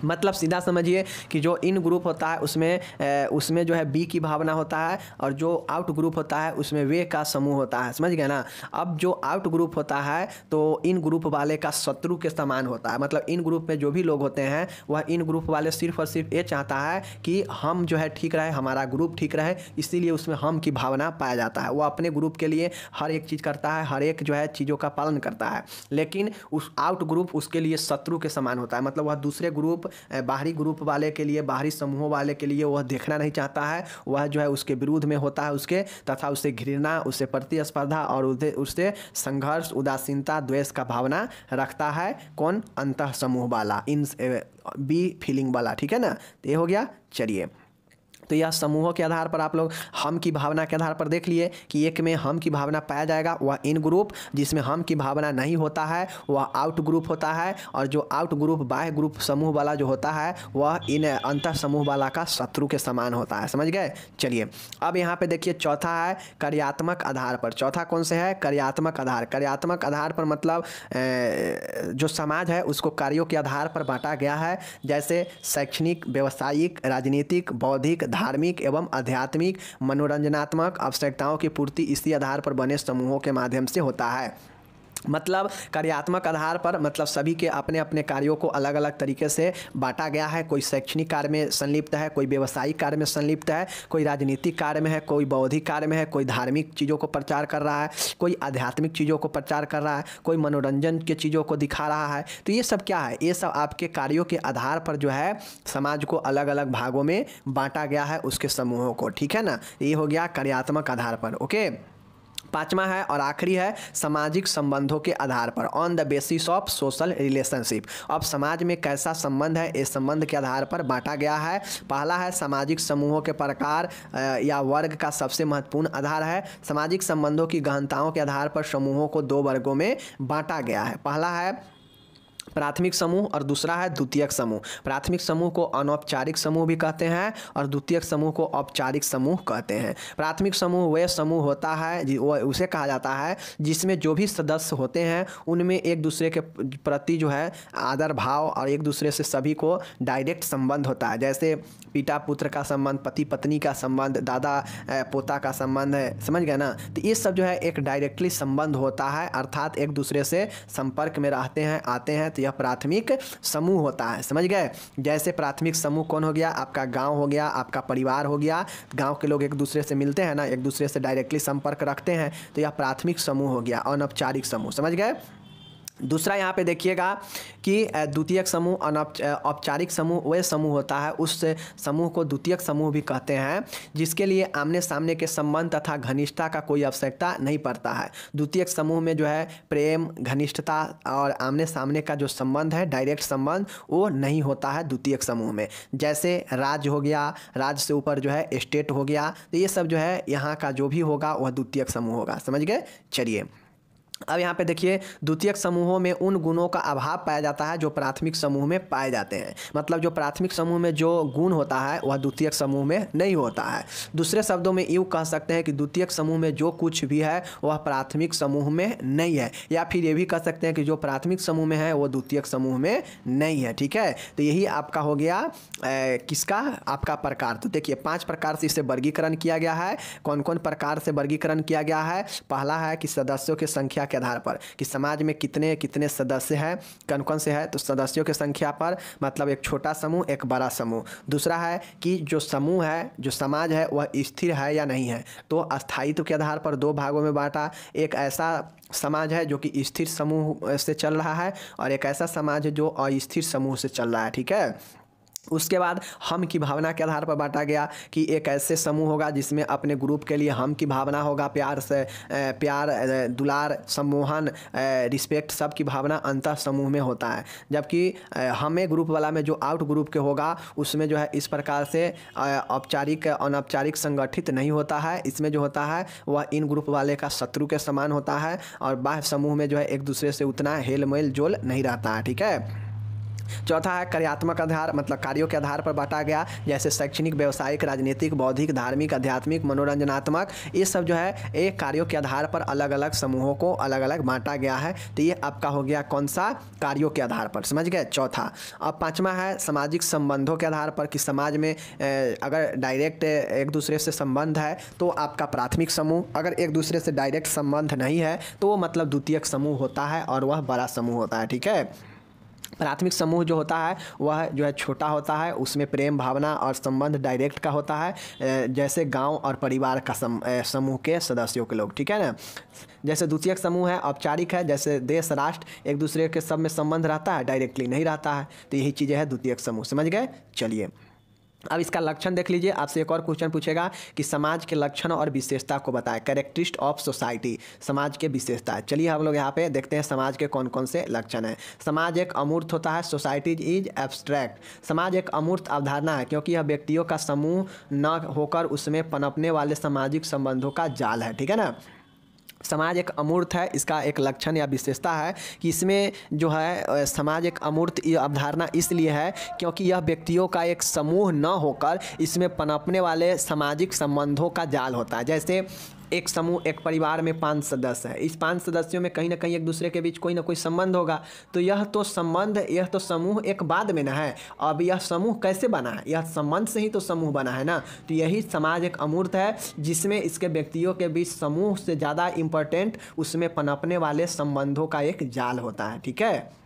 मतलब सीधा समझिए कि जो इन ग्रुप होता है उसमें ए, उसमें जो है बी की भावना होता है और जो आउट ग्रुप होता है उसमें वे का समूह होता है समझ गए ना अब जो आउट ग्रुप होता है तो इन ग्रुप वाले का शत्रु के समान होता है मतलब इन ग्रुप में जो भी लोग होते हैं वह इन ग्रुप वाले सिर्फ और सिर्फ ये चाहता है कि हम जो है ठीक रहे हमारा ग्रुप ठीक रहे इसीलिए उसमें हम की भावना पाया जाता है वह अपने ग्रुप के लिए हर एक चीज़ करता है हर एक जो है चीज़ों का पालन करता है लेकिन उस आउट ग्रुप उसके लिए शत्रु के समान होता है मतलब वह दूसरे ग्रुप बाहरी ग्रुप वाले के लिए बाहरी समूहों वाले के लिए वह देखना नहीं चाहता है वह जो है उसके विरुद्ध में होता है उसके तथा उससे घृणा उससे प्रतिस्पर्धा और उससे संघर्ष उदासीनता द्वेष का भावना रखता है कौन अंत समूह वाला इन बी फीलिंग वाला ठीक है ना तो ये हो गया चलिए तो यह समूहों के आधार पर आप लोग हम की भावना के आधार पर देख लिए कि एक में हम की भावना पाया जाएगा वह इन ग्रुप जिसमें हम की भावना नहीं होता है वह आउट ग्रुप होता है और जो आउट ग्रुप बाह्य ग्रुप समूह वाला जो होता है वह इन अंत समूह वाला का शत्रु के समान होता है समझ गए चलिए अब यहाँ पे देखिए चौथा है कार्यात्मक आधार पर चौथा कौन से है कार्यात्मक आधार कार्यात्मक आधार पर मतलब जो समाज है उसको कार्यों के आधार पर बांटा गया है जैसे शैक्षणिक व्यावसायिक राजनीतिक बौद्धिक धार्मिक एवं आध्यात्मिक मनोरंजनात्मक आवश्यकताओं की पूर्ति इसी आधार पर बने समूहों के माध्यम से होता है मतलब कार्यात्मक आधार पर मतलब सभी के अपने अपने कार्यों को अलग अलग तरीके से बांटा गया है कोई शैक्षणिक कार्य में संलिप्त है कोई व्यवसायिक कार्य में संलिप्त है कोई राजनीतिक कार्य में है कोई बौद्धिक कार्य में है कोई धार्मिक चीज़ों को प्रचार कर रहा है कोई आध्यात्मिक चीज़ों को प्रचार कर रहा है कोई मनोरंजन के चीज़ों को दिखा रहा है तो ये सब क्या है ये सब आपके कार्यों के आधार पर जो है समाज को अलग अलग भागों में बांटा गया है उसके समूहों को ठीक है ना ये हो गया कार्यात्मक आधार पर ओके पांचवा है और आखिरी है सामाजिक संबंधों के आधार पर on the basis of social relationship अब समाज में कैसा संबंध है इस संबंध के आधार पर बांटा गया है पहला है सामाजिक समूहों के प्रकार या वर्ग का सबसे महत्वपूर्ण आधार है सामाजिक संबंधों की गहनताओं के आधार पर समूहों को दो वर्गों में बांटा गया है पहला है प्राथमिक समूह और दूसरा है द्वितीयक समूह प्राथमिक समूह को अनौपचारिक समूह भी कहते हैं और द्वितीयक समूह को औपचारिक समूह कहते हैं प्राथमिक समूह वह समूह होता है उसे कहा जाता है जिसमें जो भी सदस्य होते हैं उनमें एक दूसरे के प्रति जो है आदर भाव और एक दूसरे से सभी को डायरेक्ट संबंध होता है जैसे पिता पुत्र का संबंध पति पत्नी का संबंध दादा पोता का संबंध है समझ गए ना तो ये सब जो है एक डायरेक्टली संबंध होता है अर्थात एक दूसरे से संपर्क में रहते हैं आते हैं तो यह प्राथमिक समूह होता है समझ गए जैसे प्राथमिक समूह कौन हो गया आपका गांव हो गया आपका परिवार हो गया गांव के लोग एक दूसरे से मिलते हैं ना एक दूसरे से डायरेक्टली संपर्क रखते हैं तो यह प्राथमिक समूह हो गया अनौपचारिक समूह समझ गए दूसरा यहाँ पे देखिएगा कि द्वितीयक समूह औपचारिक समूह वह समूह होता है उस समूह को द्वितीयक समूह भी कहते हैं जिसके लिए आमने सामने के संबंध तथा घनिष्ठता का कोई आवश्यकता नहीं पड़ता है द्वितीयक समूह में जो है प्रेम घनिष्ठता और आमने सामने का जो संबंध है डायरेक्ट संबंध वो नहीं होता है द्वितीयक समूह में जैसे राज हो गया राज से ऊपर जो है स्टेट हो गया तो ये सब जो है यहाँ का जो भी होगा वह द्वितीयक समूह होगा समझ गए चलिए अब यहाँ पे देखिए द्वितीयक समूहों में उन गुणों का अभाव पाया जाता है जो प्राथमिक समूह में पाए जाते हैं मतलब जो प्राथमिक समूह में जो गुण होता है वह द्वितीयक समूह में नहीं होता है दूसरे शब्दों में यूँ कह सकते हैं कि द्वितीयक समूह में जो कुछ भी है वह प्राथमिक समूह में नहीं है या फिर ये भी कह सकते हैं कि जो प्राथमिक समूह में है वो द्वितीयक समूह में नहीं है ठीक है तो यही आपका हो गया ए, किसका आपका प्रकार तो देखिए पाँच प्रकार से इसे वर्गीकरण किया गया है कौन कौन प्रकार से वर्गीकरण किया गया है पहला है कि सदस्यों की संख्या के आधार पर कि समाज में कितने कितने सदस्य हैं कौन कौन से है तो सदस्यों की संख्या पर मतलब एक छोटा समूह एक बड़ा समूह दूसरा है कि जो समूह है जो समाज है वह स्थिर है या नहीं है तो अस्थायित्व के आधार पर दो भागों में बांटा एक ऐसा समाज है जो कि स्थिर समूह से चल रहा है और एक ऐसा समाज है जो अस्थिर समूह से चल रहा है ठीक है उसके बाद हम की भावना के आधार पर बांटा गया कि एक ऐसे समूह होगा जिसमें अपने ग्रुप के लिए हम की भावना होगा प्यार से प्यार दुलार सम्मोहन रिस्पेक्ट सब की भावना अंत समूह में होता है जबकि हमें ग्रुप वाला में जो आउट ग्रुप के होगा उसमें जो है इस प्रकार से औपचारिक अनौपचारिक संगठित नहीं होता है इसमें जो होता है वह इन ग्रुप वाले का शत्रु के समान होता है और बाह्य समूह में जो है एक दूसरे से उतना हेल मेल जोल नहीं रहता है ठीक है चौथा है कार्यात्मक आधार मतलब कार्यों के आधार पर बांटा गया जैसे शैक्षणिक व्यावसायिक राजनीतिक बौद्धिक धार्मिक आध्यात्मिक मनोरंजनात्मक ये सब जो है एक कार्यों के आधार पर अलग अलग समूहों को अलग अलग बांटा गया है तो ये आपका हो गया कौन सा कार्यों के आधार पर समझ गए चौथा अब पाँचवा है सामाजिक संबंधों के आधार पर कि समाज में अगर डायरेक्ट एक दूसरे से संबंध है तो आपका प्राथमिक समूह अगर एक दूसरे से डायरेक्ट संबंध नहीं है तो वो मतलब द्वितीयक समूह होता है और वह बड़ा समूह होता है ठीक है प्राथमिक समूह जो होता है वह जो है छोटा होता है उसमें प्रेम भावना और संबंध डायरेक्ट का होता है जैसे गांव और परिवार का सम, समूह के सदस्यों के लोग ठीक है ना जैसे द्वितीयक समूह है औपचारिक है जैसे देश राष्ट्र एक दूसरे के सब में संबंध रहता है डायरेक्टली नहीं रहता है तो यही चीज़ें है द्वितीयक समूह समझ गए चलिए अब इसका लक्षण देख लीजिए आपसे एक और क्वेश्चन पूछेगा कि समाज के लक्षण और विशेषता को बताएं कैरेक्टरिस्ट ऑफ सोसाइटी समाज के विशेषता चलिए हम लोग यहाँ पे देखते हैं समाज के कौन कौन से लक्षण हैं समाज एक अमूर्त होता है सोसाइटी इज एब्स्ट्रैक्ट समाज एक अमूर्त अवधारणा है क्योंकि यह व्यक्तियों का समूह न होकर उसमें पनपने वाले सामाजिक संबंधों का जाल है ठीक है ना समाज एक अमूर्त है इसका एक लक्षण या विशेषता है कि इसमें जो है समाज एक अमूर्त अवधारणा इसलिए है क्योंकि यह व्यक्तियों का एक समूह न होकर इसमें पनपने वाले सामाजिक संबंधों का जाल होता है जैसे एक समूह एक परिवार में पांच सदस्य है इस पांच सदस्यों में कहीं ना कहीं एक दूसरे के बीच कोई ना कोई संबंध होगा तो यह तो संबंध यह तो समूह एक बाद में ना है अब यह समूह कैसे बना है यह संबंध से ही तो समूह बना है ना तो यही समाज एक अमूर्त है जिसमें इसके व्यक्तियों के बीच समूह से ज़्यादा इम्पोर्टेंट उसमें पनपने वाले संबंधों का एक जाल होता है ठीक है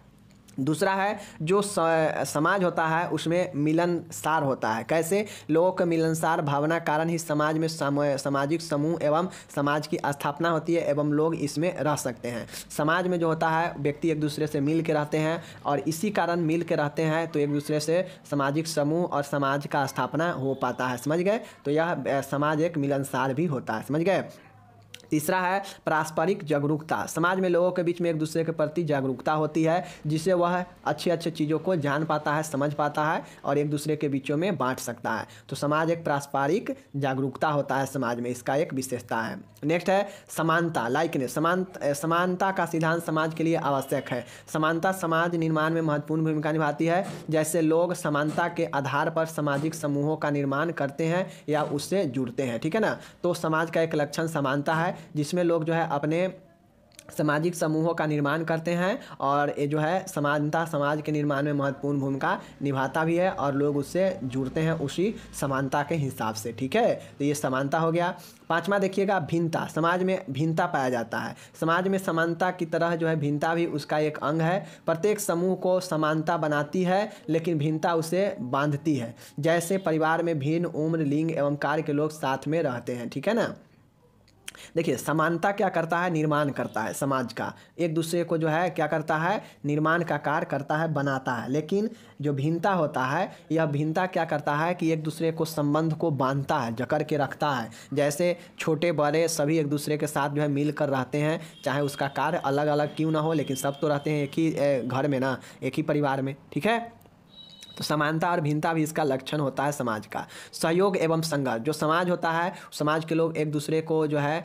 दूसरा है जो समाज होता है उसमें मिलनसार होता है कैसे लोगों का मिलनसार भावना कारण ही समाज में सामाजिक समूह एवं समाज की स्थापना होती है एवं लोग इसमें रह सकते हैं समाज में जो होता है व्यक्ति एक दूसरे से मिल के रहते हैं और इसी कारण मिल के रहते हैं तो एक दूसरे से सामाजिक समूह और समाज का स्थापना हो पाता है समझ गए तो यह समाज एक मिलनसार भी होता है समझ गए तीसरा है पारस्परिक जागरूकता समाज में लोगों के बीच में एक दूसरे के प्रति जागरूकता होती है जिससे वह अच्छी अच्छी चीज़ों को जान पाता है समझ पाता है और एक दूसरे के बीचों में बांट सकता है तो समाज एक पारस्परिक जागरूकता होता है समाज में इसका एक विशेषता है नेक्स्ट है समानता लाइकनेस समान समानता का सिद्धांत समाज के लिए आवश्यक है समानता समाज निर्माण में महत्वपूर्ण भूमिका निभाती है जैसे लोग समानता के आधार पर सामाजिक समूहों का निर्माण करते हैं या उससे जुड़ते हैं ठीक है ना तो समाज का एक लक्षण समानता है जिसमें लोग जो है अपने सामाजिक समूहों का निर्माण करते हैं और ये जो है समानता समाज के निर्माण में महत्वपूर्ण भूमिका निभाता भी है और लोग उससे जुड़ते हैं उसी समानता के हिसाब से ठीक है तो ये समानता हो गया पांचवा देखिएगा भिन्नता समाज में भिन्नता पाया जाता है समाज में समानता की तरह जो है भिन्नता भी उसका एक अंग है प्रत्येक समूह को समानता बनाती है लेकिन भिन्नता उसे बांधती है जैसे परिवार में भिन्न उम्र लिंग एवं कार्य के लोग साथ में रहते हैं ठीक है ना देखिए समानता क्या करता है निर्माण करता है समाज का एक दूसरे को जो है क्या करता है निर्माण का कार्य करता है बनाता है लेकिन जो भिन्नता होता है यह भिन्नता क्या करता है कि एक दूसरे को संबंध को बांधता है जकड़ के रखता है जैसे छोटे बड़े सभी एक दूसरे के साथ जो है मिल कर रहते हैं चाहे उसका कार्य अलग अलग क्यों ना हो लेकिन सब तो रहते हैं एक ही घर में ना एक ही परिवार में ठीक है तो समानता और भिन्नता भी इसका लक्षण होता है समाज का सहयोग एवं संघर्ष जो समाज होता है समाज के लोग एक दूसरे को जो है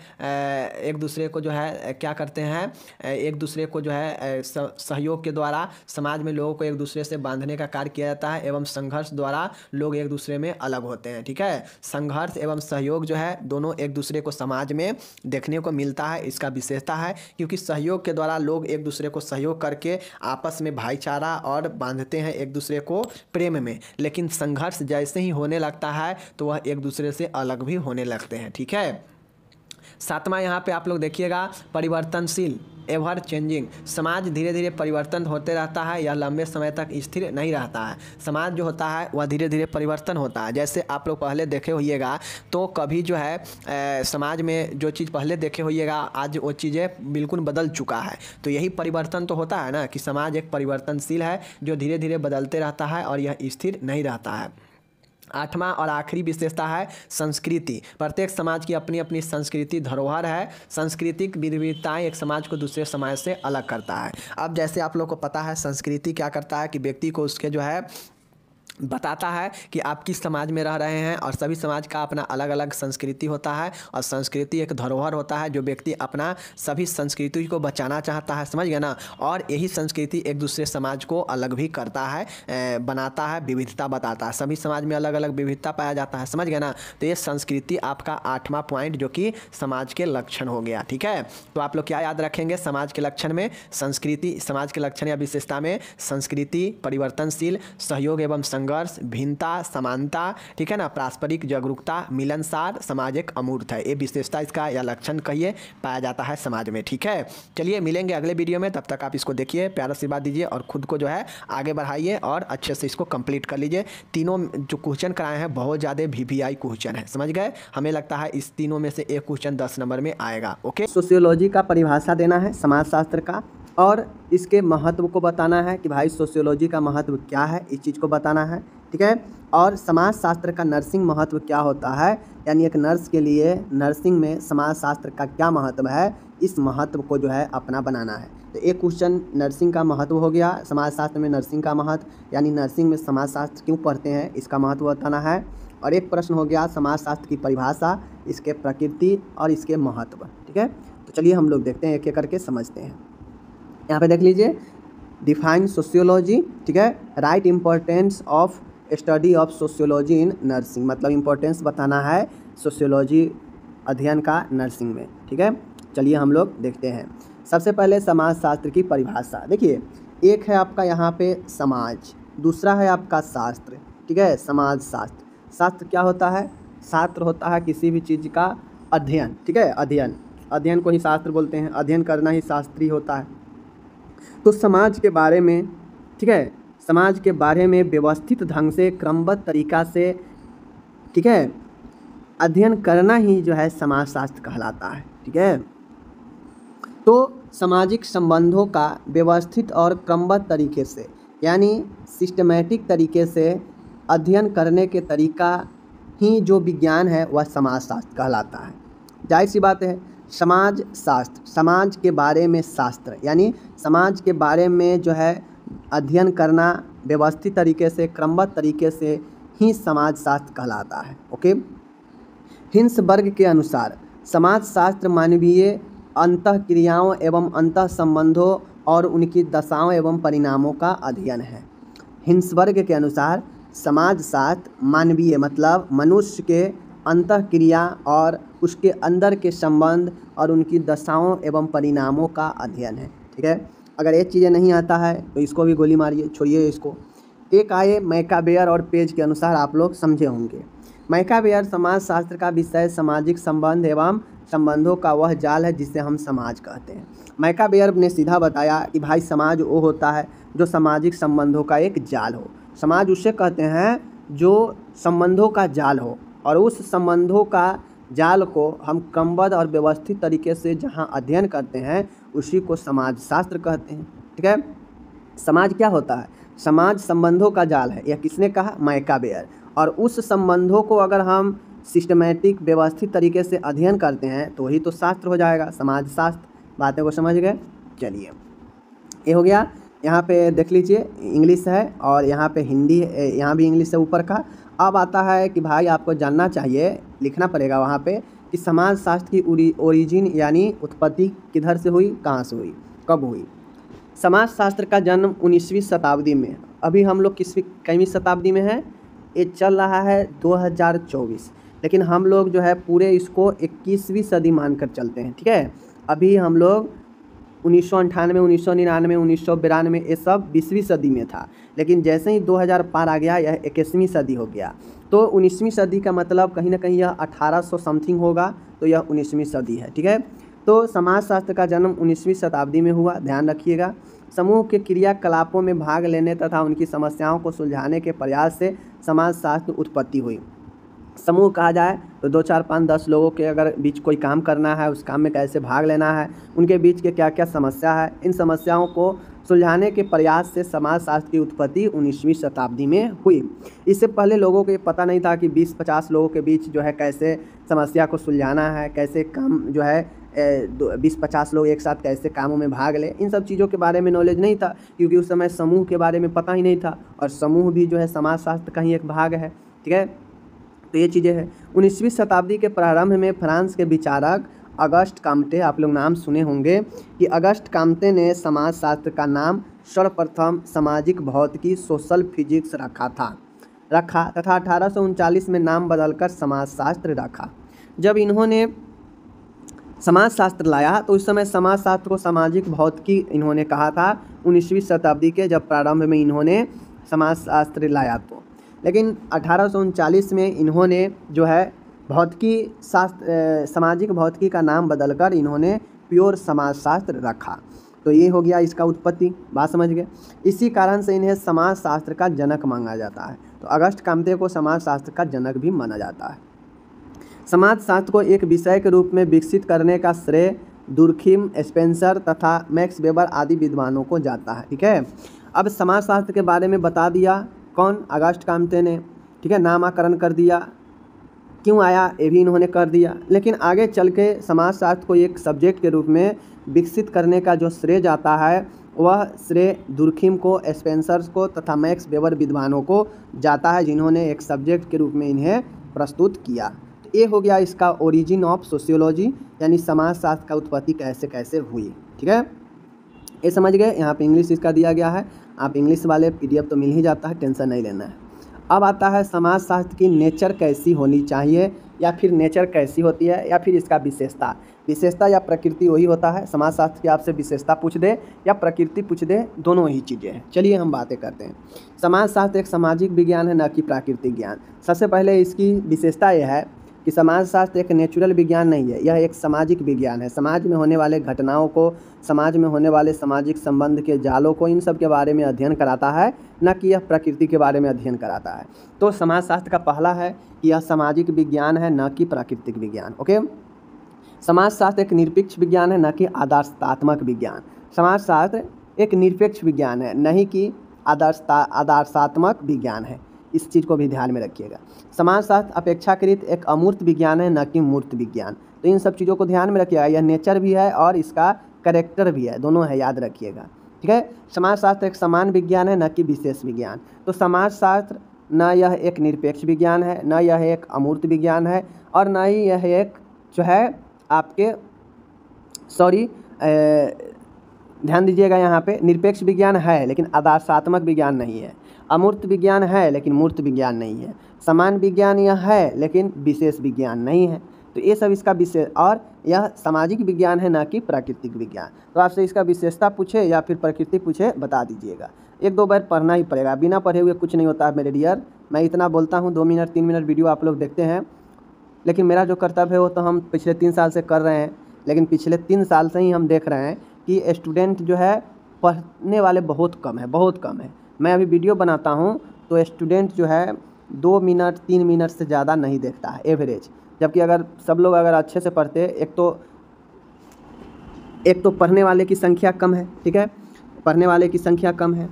एक दूसरे को जो है क्या करते हैं एक दूसरे को जो है सहयोग के द्वारा समाज में लोगों को एक दूसरे से बांधने का कार्य किया जाता है एवं संघर्ष द्वारा लोग एक दूसरे में अलग होते हैं ठीक है संघर्ष एवं सहयोग जो है दोनों एक दूसरे को समाज में देखने को मिलता है इसका विशेषता है क्योंकि सहयोग के द्वारा लोग एक दूसरे को सहयोग करके आपस में भाईचारा और बांधते हैं एक दूसरे को प्रेम में लेकिन संघर्ष जैसे ही होने लगता है तो वह एक दूसरे से अलग भी होने लगते हैं ठीक है सातवां यहाँ पे आप लोग देखिएगा परिवर्तनशील एवर चेंजिंग समाज धीरे धीरे परिवर्तन होते रहता है यह लंबे समय तक स्थिर नहीं रहता है समाज जो होता है वह धीरे धीरे परिवर्तन होता है जैसे आप लोग पहले देखे होइएगा तो कभी जो है ए, समाज में जो चीज़ पहले देखे होइएगा आज वो चीज़ें बिल्कुल बदल चुका है तो यही परिवर्तन तो होता है ना कि समाज एक परिवर्तनशील है जो धीरे धीरे बदलते रहता है और यह स्थिर नहीं रहता है आठवां और आखिरी विशेषता है संस्कृति प्रत्येक समाज की अपनी अपनी संस्कृति धरोहर है सांस्कृतिक विविधताएं एक समाज को दूसरे समाज से अलग करता है अब जैसे आप लोग को पता है संस्कृति क्या करता है कि व्यक्ति को उसके जो है बताता है कि आप किस समाज में रह रहे हैं और सभी समाज का अपना अलग अलग संस्कृति होता है और संस्कृति एक धरोहर होता है जो व्यक्ति अपना सभी संस्कृति को बचाना चाहता है समझ गए ना और यही संस्कृति एक दूसरे समाज को अलग भी करता है बनाता है विविधता बताता है सभी समाज में अलग अलग विविधता पाया जाता है समझ गए ना तो ये संस्कृति आपका आठवां पॉइंट जो कि समाज के लक्षण हो गया ठीक है तो आप लोग क्या याद रखेंगे समाज के लक्षण में संस्कृति समाज के लक्षण या विशेषता में संस्कृति परिवर्तनशील सहयोग एवं संघर्ष भिन्नता समानता ठीक है ना पारस्परिक जागरूकता मिलनसार समाज एक अमूर्त है ये विशेषता इसका या लक्षण कहिए पाया जाता है समाज में ठीक है चलिए मिलेंगे अगले वीडियो में तब तक आप इसको देखिए प्यार आशीर्वाद दीजिए और खुद को जो है आगे बढ़ाइए और अच्छे से इसको कंप्लीट कर लीजिए तीनों जो क्वेश्चन कराए हैं बहुत ज़्यादा वी वी आई क्वेश्चन है समझ गए हमें लगता है इस तीनों में से एक क्वेश्चन दस नंबर में आएगा ओके सोशियोलॉजी का परिभाषा देना है समाजशास्त्र का और इसके महत्व को बताना है कि भाई सोशियोलॉजी का महत्व क्या है इस चीज़ को बताना है ठीक है और समाज शास्त्र का नर्सिंग महत्व क्या होता है यानी एक नर्स के लिए नर्सिंग में समाजशास्त्र का क्या महत्व है इस महत्व को जो है अपना बनाना है तो एक क्वेश्चन नर्सिंग का महत्व हो गया समाज शास्त्र में नर्सिंग का महत्व यानी नर्सिंग में समाजशास्त्र क्यों पढ़ते हैं इसका महत्व बताना है और एक प्रश्न हो गया समाज शास्त्र की परिभाषा इसके प्रकृति और इसके महत्व ठीक है तो चलिए हम लोग देखते हैं एक एक करके समझते हैं यहाँ पे देख लीजिए डिफाइन सोशियोलॉजी ठीक है right importance of study of sociology in nursing मतलब इम्पोर्टेंस बताना है सोशियोलॉजी अध्ययन का नर्सिंग में ठीक है चलिए हम लोग देखते हैं सबसे पहले समाजशास्त्र की परिभाषा देखिए एक है आपका यहाँ पे समाज दूसरा है आपका शास्त्र ठीक है समाज शास्त्र शास्त्र क्या होता है शास्त्र होता है किसी भी चीज़ का अध्ययन ठीक है अध्ययन अध्ययन को ही शास्त्र बोलते हैं अध्ययन करना ही शास्त्री होता है तो समाज के बारे में ठीक है समाज के बारे में व्यवस्थित ढंग से क्रमबद्ध तरीका से ठीक है अध्ययन करना ही जो है समाजशास्त्र कहलाता है ठीक है तो सामाजिक संबंधों का व्यवस्थित और क्रमबद्ध तरीके से यानी सिस्टमेटिक तरीके से अध्ययन करने के तरीका ही जो विज्ञान है वह समाजशास्त्र कहलाता है जाहिर सी बात है समाज शास्त्र समाज के बारे में शास्त्र यानी समाज के बारे में जो है अध्ययन करना व्यवस्थित तरीके से क्रमबद्ध तरीके से ही समाज शास्त्र कहलाता है ओके हिंस वर्ग के अनुसार समाज शास्त्र मानवीय अंत क्रियाओं एवं अंत संबंधों और उनकी दशाओं एवं परिणामों का अध्ययन है हिंस वर्ग के अनुसार समाजशास्त्र मानवीय मतलब मनुष्य के अंत क्रिया और उसके अंदर के संबंध और उनकी दशाओं एवं परिणामों का अध्ययन है ठीक है अगर ये चीज़ें नहीं आता है तो इसको भी गोली मारिए छोड़िए इसको एक आए मैकाबेयर और पेज के अनुसार आप लोग समझे होंगे मैकाबेयर समाजशास्त्र का विषय सामाजिक संबंध एवं संबंधों का वह जाल है जिसे हम समाज कहते हैं मैकाबेयर ने सीधा बताया कि भाई समाज वो होता है जो सामाजिक संबंधों का एक जाल हो समाज उसे कहते हैं जो संबंधों का जाल हो और उस संबंधों का जाल को हम कम्बद और व्यवस्थित तरीके से जहाँ अध्ययन करते हैं उसी को समाज शास्त्र कहते हैं ठीक है समाज क्या होता है समाज संबंधों का जाल है यह किसने कहा मायका बेयर और उस संबंधों को अगर हम सिस्टमेटिक व्यवस्थित तरीके से अध्ययन करते हैं तो वही तो शास्त्र हो जाएगा समाज शास्त्र बातें को समझ गए चलिए ये हो गया यहाँ पे देख लीजिए इंग्लिश है और यहाँ पे हिंदी यहाँ भी इंग्लिश है ऊपर का अब आता है कि भाई आपको जानना चाहिए लिखना पड़ेगा वहाँ पे कि समाज शास्त्र की ओरिजिन यानी उत्पत्ति किधर से हुई कहाँ से हुई कब हुई समाज शास्त्र का जन्म उन्नीसवीं शताब्दी में अभी हम लोग किसवीं कईवीं शताब्दी में है ये चल रहा है 2024 लेकिन हम लोग जो है पूरे इसको इक्कीसवीं सदी मानकर चलते हैं ठीक है अभी हम लोग उन्नीस सौ अंठानवे उन्नीस सौ निन्यानवे उन्नीस सौ बिरानवे ये सब बीसवीं सदी में था लेकिन जैसे ही 2000 पार आ गया यह इक्कीसवीं सदी हो गया तो उन्नीसवीं सदी का मतलब कहीं ना कहीं यह 1800 समथिंग होगा तो यह उन्नीसवीं सदी है ठीक है तो समाजशास्त्र का जन्म उन्नीसवीं शताब्दी में हुआ ध्यान रखिएगा समूह के क्रियाकलापों में भाग लेने तथा उनकी समस्याओं को सुलझाने के प्रयास से समाजशास्त्र उत्पत्ति हुई समूह कहा जाए तो दो चार पाँच दस लोगों के अगर बीच कोई काम करना है उस काम में कैसे भाग लेना है उनके बीच के क्या क्या समस्या है इन समस्याओं को सुलझाने के प्रयास से समाजशास्त्र की उत्पत्ति उन्नीसवीं शताब्दी में हुई इससे पहले लोगों को ये पता नहीं था कि 20-50 लोगों के बीच जो है कैसे समस्या को सुलझाना है कैसे काम जो है बीस पचास लोग एक साथ कैसे कामों में भाग ले इन सब चीज़ों के बारे में नॉलेज नहीं था क्योंकि उस समय समूह के बारे में पता ही नहीं था और समूह भी जो है समाजशास्त्र का ही एक भाग है ठीक है तो ये चीज़ें हैं उन्नीसवीं शताब्दी के प्रारंभ में फ्रांस के विचारक अगस्त कामते आप लोग नाम सुने होंगे कि अगस्त कामते ने समाजशास्त्र का नाम सर्वप्रथम सामाजिक भौतिकी सोशल फिजिक्स रखा था रखा तथा अठारह में नाम बदलकर समाजशास्त्र रखा जब इन्होंने समाजशास्त्र लाया तो उस समय समाजशास्त्र को सामाजिक भौतिकी इन्होंने कहा था उन्नीसवीं शताब्दी के जब प्रारंभ में इन्होंने समाजशास्त्र लाया तो लेकिन अठारह में इन्होंने जो है भौतिकी शास्त्र सामाजिक भौतिकी का नाम बदलकर इन्होंने प्योर समाजशास्त्र रखा तो ये हो गया इसका उत्पत्ति बात समझ गए इसी कारण से इन्हें समाजशास्त्र का जनक माना जाता है तो अगस्त कामते को समाजशास्त्र का जनक भी माना जाता है समाजशास्त्र को एक विषय के रूप में विकसित करने का श्रेय दुर्खिम स्पेंसर तथा मैक्स वेबर आदि विद्वानों को जाता है ठीक है अब समाजशास्त्र के बारे में बता दिया कौन अगस्त कामते ने ठीक है नामाकरण कर दिया क्यों आया ये भी इन्होंने कर दिया लेकिन आगे चल के समाजशास्त्र को एक सब्जेक्ट के रूप में विकसित करने का जो श्रेय जाता है वह श्रेय दुर्खिम को स्पेंसर्स को तथा मैक्स बेवर विद्वानों को जाता है जिन्होंने एक सब्जेक्ट के रूप में इन्हें प्रस्तुत किया तो ये हो गया इसका ओरिजिन ऑफ सोशियोलॉजी यानी समाजशास्त्र का उत्पत्ति कैसे कैसे हुई ठीक है ये समझ गए यहाँ पे इंग्लिश इसका दिया गया है आप इंग्लिश वाले पीडीएफ तो मिल ही जाता है टेंशन नहीं लेना है अब आता है समाजशास्त्र की नेचर कैसी होनी चाहिए या फिर नेचर कैसी होती है या फिर इसका विशेषता विशेषता या प्रकृति वही होता है समाजशास्त्र की आपसे विशेषता पूछ दे या प्रकृति पूछ दे दोनों ही चीज़ें हैं चलिए हम बातें करते हैं समाजशास्त्र एक सामाजिक विज्ञान है न कि प्राकृतिक ज्ञान सबसे पहले इसकी विशेषता यह है कि समाजशास्त्र एक नेचुरल विज्ञान नहीं है यह एक सामाजिक विज्ञान है समाज में होने वाले घटनाओं को समाज में होने वाले सामाजिक संबंध के जालों को इन सब के बारे में अध्ययन कराता है न कि यह प्रकृति के बारे में अध्ययन कराता है तो समाजशास्त्र का पहला है कि यह सामाजिक विज्ञान है न कि प्राकृतिक विज्ञान ओके समाजशास्त्र एक निरपेक्ष विज्ञान है न कि आदर्शतात्मक विज्ञान समाजशास्त्र एक निरपेक्ष विज्ञान है नहीं कि आदर्शता आदर्शात्मक विज्ञान है इस चीज़ को भी ध्यान में रखिएगा समाजशास्त्र अपेक्षाकृत एक अमूर्त विज्ञान है न कि मूर्त विज्ञान तो इन सब चीज़ों को ध्यान में रखिएगा यह नेचर भी है और इसका करेक्टर भी है दोनों है याद रखिएगा ठीक है समाजशास्त्र एक समान विज्ञान है न कि विशेष विज्ञान तो समाजशास्त्र न यह एक निरपेक्ष विज्ञान है न यह एक अमूर्त विज्ञान है और न ही यह एक जो है आपके सॉरी ध्यान दीजिएगा यहाँ पे निरपेक्ष विज्ञान है लेकिन आदर्शात्मक विज्ञान नहीं है अमूर्त विज्ञान है लेकिन मूर्त विज्ञान नहीं है समान विज्ञान यह है लेकिन विशेष विज्ञान नहीं है तो ये सब इसका विशेष और यह सामाजिक विज्ञान है ना कि प्राकृतिक विज्ञान तो आपसे इसका विशेषता पूछे या फिर प्रकृति पूछे बता दीजिएगा एक दो बार पढ़ना ही पड़ेगा बिना पढ़े हुए कुछ नहीं होता मेरे डियर मैं इतना बोलता हूँ दो मिनट तीन मिनट वीडियो आप लोग देखते हैं लेकिन मेरा जो कर्तव्य है वो तो हम पिछले तीन साल से कर रहे हैं लेकिन पिछले तीन साल से ही हम देख रहे हैं कि स्टूडेंट जो है पढ़ने वाले बहुत कम है बहुत कम है मैं अभी वीडियो बनाता हूँ तो स्टूडेंट जो है दो मिनट तीन मिनट से ज़्यादा नहीं देखता है एवरेज जबकि अगर सब लोग अगर अच्छे से पढ़ते एक तो एक तो पढ़ने वाले की संख्या कम है ठीक है पढ़ने वाले की संख्या कम है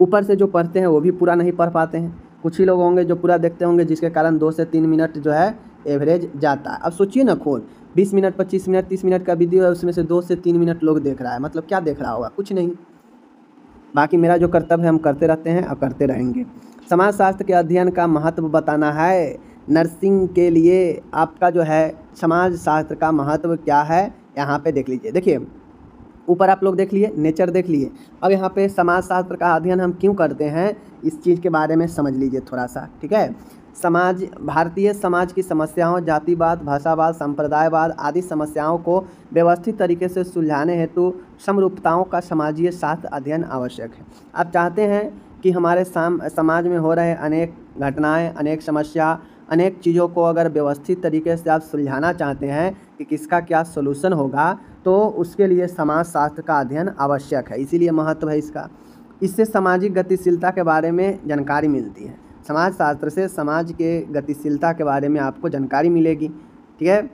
ऊपर से जो पढ़ते हैं वो भी पूरा नहीं पढ़ पाते हैं कुछ ही लोग होंगे जो पूरा देखते होंगे जिसके कारण दो से तीन मिनट जो है एवरेज जाता है अब सोचिए ना खोल बीस मिनट पच्चीस मिनट तीस मिनट का वीडियो है उसमें से दो से तीन मिनट लोग देख रहा है मतलब क्या देख रहा होगा कुछ नहीं बाकी मेरा जो कर्तव्य है हम करते रहते हैं और करते रहेंगे समाजशास्त्र के अध्ययन का महत्व बताना है नर्सिंग के लिए आपका जो है समाजशास्त्र का महत्व क्या है यहाँ पे देख लीजिए देखिए ऊपर आप लोग देख लिए नेचर देख लिए अब यहाँ पे समाजशास्त्र का अध्ययन हम क्यों करते हैं इस चीज़ के बारे में समझ लीजिए थोड़ा सा ठीक है समाज भारतीय समाज की समस्याओं जातिवाद भाषावाद संप्रदायवाद आदि समस्याओं को व्यवस्थित तरीके से सुलझाने हेतु समरूपताओं का समाजीय साथ अध्ययन आवश्यक है आप चाहते हैं कि हमारे साम समाज में हो रहे अनेक घटनाएं अनेक समस्या अनेक चीज़ों को अगर व्यवस्थित तरीके से आप सुलझाना चाहते हैं कि किसका क्या सोल्यूशन होगा तो उसके लिए समाज शास्त्र का अध्ययन आवश्यक है इसीलिए महत्व है इसका इससे सामाजिक गतिशीलता के बारे में जानकारी मिलती है समाजशास्त्र से समाज के गतिशीलता के बारे में आपको जानकारी मिलेगी ठीक है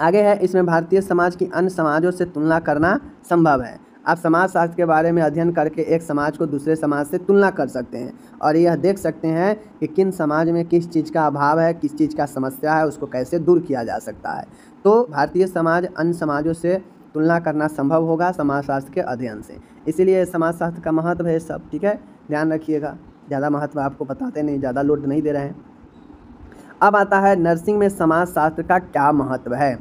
आगे है इसमें भारतीय समाज की अन्य समाजों से तुलना करना संभव है आप समाजशास्त्र के बारे में अध्ययन करके एक समाज को दूसरे समाज से तुलना कर सकते हैं और यह देख सकते हैं कि किन समाज में किस चीज़ का अभाव है किस चीज़ का समस्या है उसको कैसे दूर किया जा सकता है तो भारतीय समाज अन्य समाजों से तुलना करना संभव होगा समाजशास्त्र के अध्ययन से इसीलिए समाजशास्त्र का महत्व है सब ठीक है ध्यान रखिएगा ज़्यादा महत्व आपको बताते नहीं ज़्यादा लोड नहीं दे रहे हैं अब आता है नर्सिंग में समाज शास्त्र का क्या महत्व है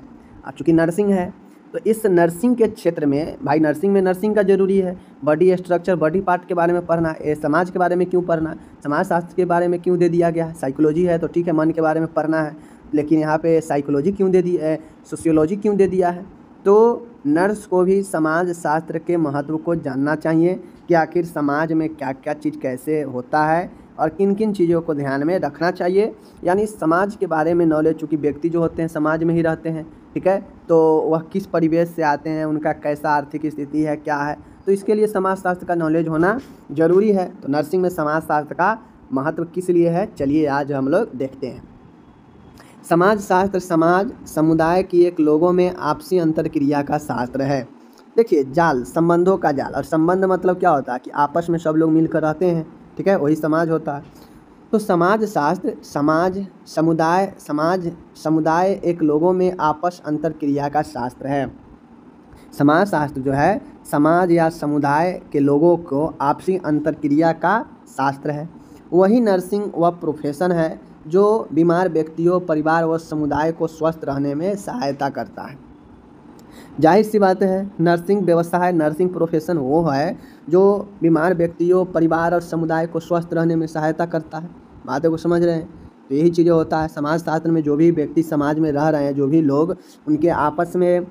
अब चूँकि नर्सिंग है तो इस नर्सिंग के क्षेत्र में भाई नर्सिंग में नर्सिंग का जरूरी है बॉडी स्ट्रक्चर बॉडी पार्ट के बारे में पढ़ना ए, समाज के बारे में क्यों पढ़ना समाज शास्त्र के बारे में क्यों दे दिया गया साइकोलॉजी है तो ठीक है मन के बारे में पढ़ना है लेकिन यहाँ पे साइकोलॉजी क्यों दे दी है सोशियोलॉजी क्यों दे दिया है तो नर्स को भी समाज शास्त्र के महत्व को जानना चाहिए कि आखिर समाज में क्या क्या चीज़ कैसे होता है और किन किन चीज़ों को ध्यान में रखना चाहिए यानी समाज के बारे में नॉलेज चूँकि व्यक्ति जो होते हैं समाज में ही रहते हैं ठीक है तो वह किस परिवेश से आते हैं उनका कैसा आर्थिक स्थिति है क्या है तो इसके लिए समाजशास्त्र का नॉलेज होना ज़रूरी है तो नर्सिंग में समाजशास्त्र का महत्व किस लिए है चलिए आज हम लोग देखते हैं समाज शास्त्र समाज समुदाय की एक लोगों में आपसी अंतर क्रिया का शास्त्र है देखिए जाल संबंधों का जाल और संबंध मतलब क्या होता है कि आपस में सब लोग मिलकर रहते हैं ठीक है वही समाज होता है तो समाज शास्त्र समाज समुदाय समाज समुदाय एक लोगों में आपस अंतर क्रिया का शास्त्र है समाज शास्त्र जो है समाज या समुदाय के लोगों को आपसी अंतर क्रिया का शास्त्र है वही नर्सिंग व प्रोफेशन है जो बीमार व्यक्तियों परिवार व समुदाय को स्वस्थ रहने में सहायता करता है जाहिर सी बात है नर्सिंग व्यवसाय नर्सिंग प्रोफेशन वो है जो बीमार व्यक्तियों परिवार और समुदाय को स्वस्थ रहने में सहायता करता है बातों को समझ रहे हैं तो यही चीज़ें होता है समाज शास्त्र में जो भी व्यक्ति समाज में रह रहे हैं जो भी लोग उनके आपस में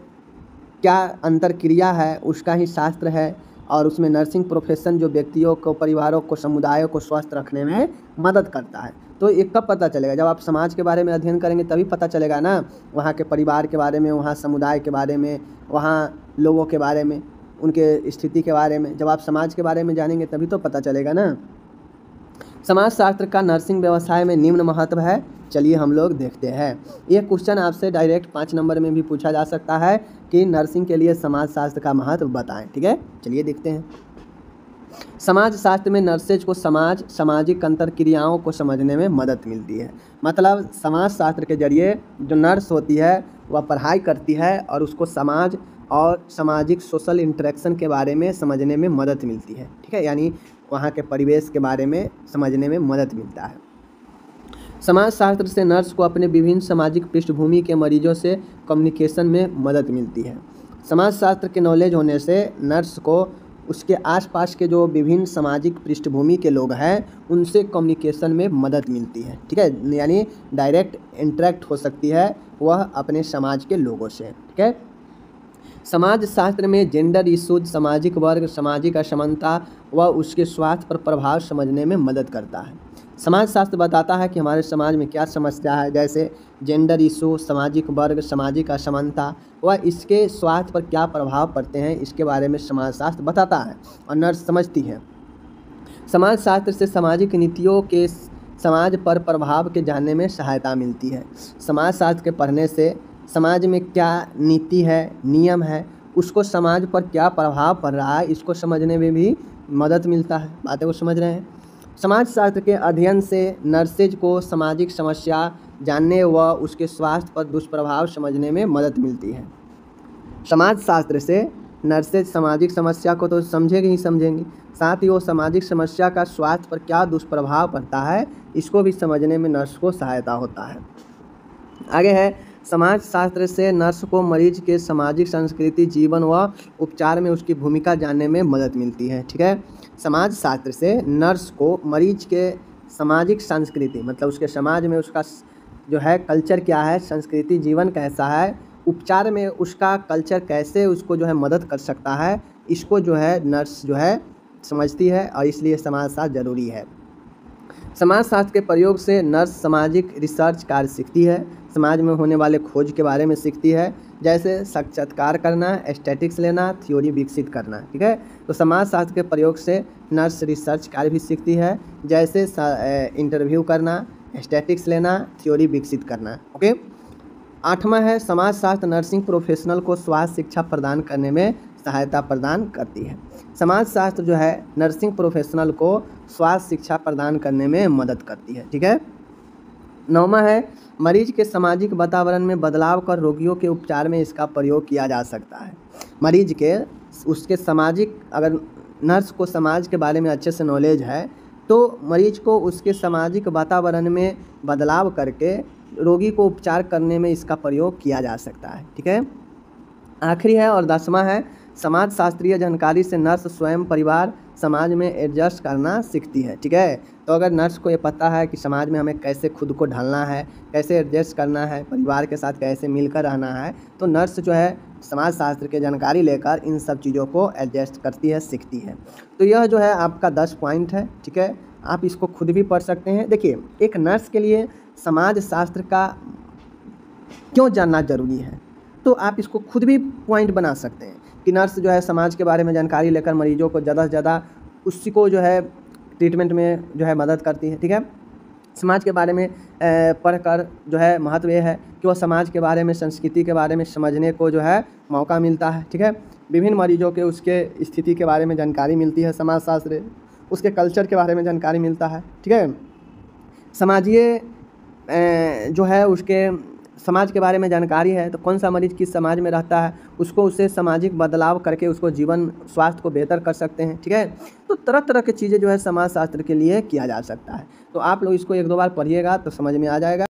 क्या अंतर क्रिया है उसका ही शास्त्र है और उसमें नर्सिंग प्रोफेशन जो व्यक्तियों को परिवारों को समुदायों को स्वस्थ रखने में मदद करता है तो ये कब पता चलेगा जब आप समाज के बारे में अध्ययन करेंगे तभी पता चलेगा ना वहाँ के परिवार के बारे में वहाँ समुदाय के बारे में वहाँ लोगों के बारे में उनके स्थिति के बारे में जब आप समाज के बारे में जानेंगे तभी तो पता चलेगा ना समाजशास्त्र का नर्सिंग व्यवसाय में निम्न महत्व है चलिए हम लोग देखते हैं ये क्वेश्चन आपसे डायरेक्ट पाँच नंबर में भी पूछा जा सकता है कि नर्सिंग के लिए समाजशास्त्र का महत्व बताएं ठीक है चलिए देखते हैं समाज शास्त्र में नर्सेज को समाज सामाजिक अंतर क्रियाओं को समझने में मदद मिलती है मतलब समाज शास्त्र के जरिए जो नर्स होती है वह पढ़ाई करती है और उसको समाज और सामाजिक सोशल इंटरेक्शन के बारे में समझने में मदद मिलती है ठीक है यानी वहाँ के परिवेश के बारे में समझने में मदद मिलता है समाज शास्त्र से नर्स को अपने विभिन्न सामाजिक पृष्ठभूमि के मरीजों से कम्युनिकेशन में मदद मिलती है समाज शास्त्र के नॉलेज होने से नर्स को उसके आसपास के जो विभिन्न सामाजिक पृष्ठभूमि के लोग हैं उनसे कम्युनिकेशन में मदद मिलती है ठीक है यानी डायरेक्ट इंटरेक्ट हो सकती है वह अपने समाज के लोगों से ठीक है समाज शास्त्र में जेंडर इशूज सामाजिक वर्ग सामाजिक असमानता व उसके स्वास्थ्य पर प्रभाव समझने में मदद करता है समाजशास्त्र बताता है कि हमारे समाज में क्या समस्या है जैसे जेंडर इशू सामाजिक वर्ग सामाजिक असमानता व इसके स्वास्थ्य पर क्या प्रभाव पड़ते हैं इसके बारे में समाजशास्त्र बताता है और नर्स समझती है समाजशास्त्र से सामाजिक नीतियों के समाज पर प्रभाव के जानने में सहायता मिलती है समाजशास्त्र के पढ़ने से समाज में क्या नीति है नियम है उसको समाज पर क्या प्रभाव पड़ रहा है इसको समझने में भी मदद मिलता है बातें को समझ रहे हैं समाजशास्त्र के अध्ययन से नर्सेज को सामाजिक समस्या जानने व उसके स्वास्थ्य पर दुष्प्रभाव समझने में मदद मिलती है समाजशास्त्र से नर्सेज सामाजिक समस्या को तो समझेंगे ही समझेंगी साथ ही वो सामाजिक समस्या का स्वास्थ्य पर क्या दुष्प्रभाव पड़ता है इसको भी समझने में नर्स को सहायता होता है आगे है समाजशास्त्र से नर्स को मरीज के सामाजिक संस्कृति जीवन व उपचार में उसकी भूमिका जानने में मदद मिलती है ठीक है समाजशास्त्र से नर्स को मरीज के सामाजिक संस्कृति मतलब उसके समाज में उसका जो है कल्चर क्या है संस्कृति जीवन कैसा है उपचार में उसका कल्चर कैसे उसको जो है मदद कर सकता है इसको जो है नर्स जो है समझती है और इसलिए समाजशास्त्र जरूरी है समाजशास्त्र के प्रयोग से नर्स सामाजिक रिसर्च कार्य सीखती है समाज में होने वाले खोज के बारे में सीखती है जैसे साक्षात्कार करना स्टैटिक्स लेना थ्योरी विकसित करना ठीक है तो समाजशास्त्र के प्रयोग से नर्स रिसर्च कार्य भी सीखती है जैसे इंटरव्यू करना स्टैटिक्स लेना थ्योरी विकसित करना ओके आठवां है समाजशास्त्र नर्सिंग प्रोफेशनल को स्वास्थ्य शिक्षा प्रदान करने में सहायता प्रदान करती है समाजशास्त्र जो है नर्सिंग प्रोफेशनल को स्वास्थ्य शिक्षा प्रदान करने में मदद करती है ठीक है नौवा है मरीज के सामाजिक वातावरण में बदलाव कर रोगियों के उपचार में इसका प्रयोग किया जा सकता है मरीज के उसके सामाजिक अगर नर्स को समाज के बारे में अच्छे से नॉलेज है तो मरीज़ को उसके सामाजिक वातावरण में बदलाव करके रोगी को उपचार करने में इसका प्रयोग किया जा सकता है ठीक है आखिरी है और दसवां है समाज शास्त्रीय जानकारी से नर्स स्वयं परिवार समाज में एडजस्ट करना सीखती है ठीक है तो अगर नर्स को ये पता है कि समाज में हमें कैसे खुद को ढालना है कैसे एडजस्ट करना है परिवार के साथ कैसे मिलकर रहना है तो नर्स जो है समाजशास्त्र के जानकारी लेकर इन सब चीज़ों को एडजस्ट करती है सीखती है तो यह जो है आपका दस पॉइंट है ठीक है आप इसको खुद भी पढ़ सकते हैं देखिए एक नर्स के लिए समाजशास्त्र का क्यों जानना ज़रूरी है तो आप इसको खुद भी पॉइंट बना सकते हैं कि नर्स जो है समाज के बारे में जानकारी लेकर मरीजों को ज़्यादा से ज़्यादा उसी को जो है ट्रीटमेंट में जो है मदद करती है ठीक है समाज के बारे में पढ़कर जो है महत्व ये है कि वह समाज के बारे में संस्कृति के बारे में समझने को जो है मौका मिलता है ठीक है विभिन्न मरीजों के उसके स्थिति के बारे में जानकारी मिलती है समाजशास्त्र उसके कल्चर के बारे में जानकारी मिलता है ठीक है समाजीय जो है उसके समाज के बारे में जानकारी है तो कौन सा मरीज किस समाज में रहता है उसको उससे सामाजिक बदलाव करके उसको जीवन स्वास्थ्य को बेहतर कर सकते हैं ठीक है तो तरह तरह की चीज़ें जो है समाज शास्त्र के लिए किया जा सकता है तो आप लोग इसको एक दो बार पढ़िएगा तो समझ में आ जाएगा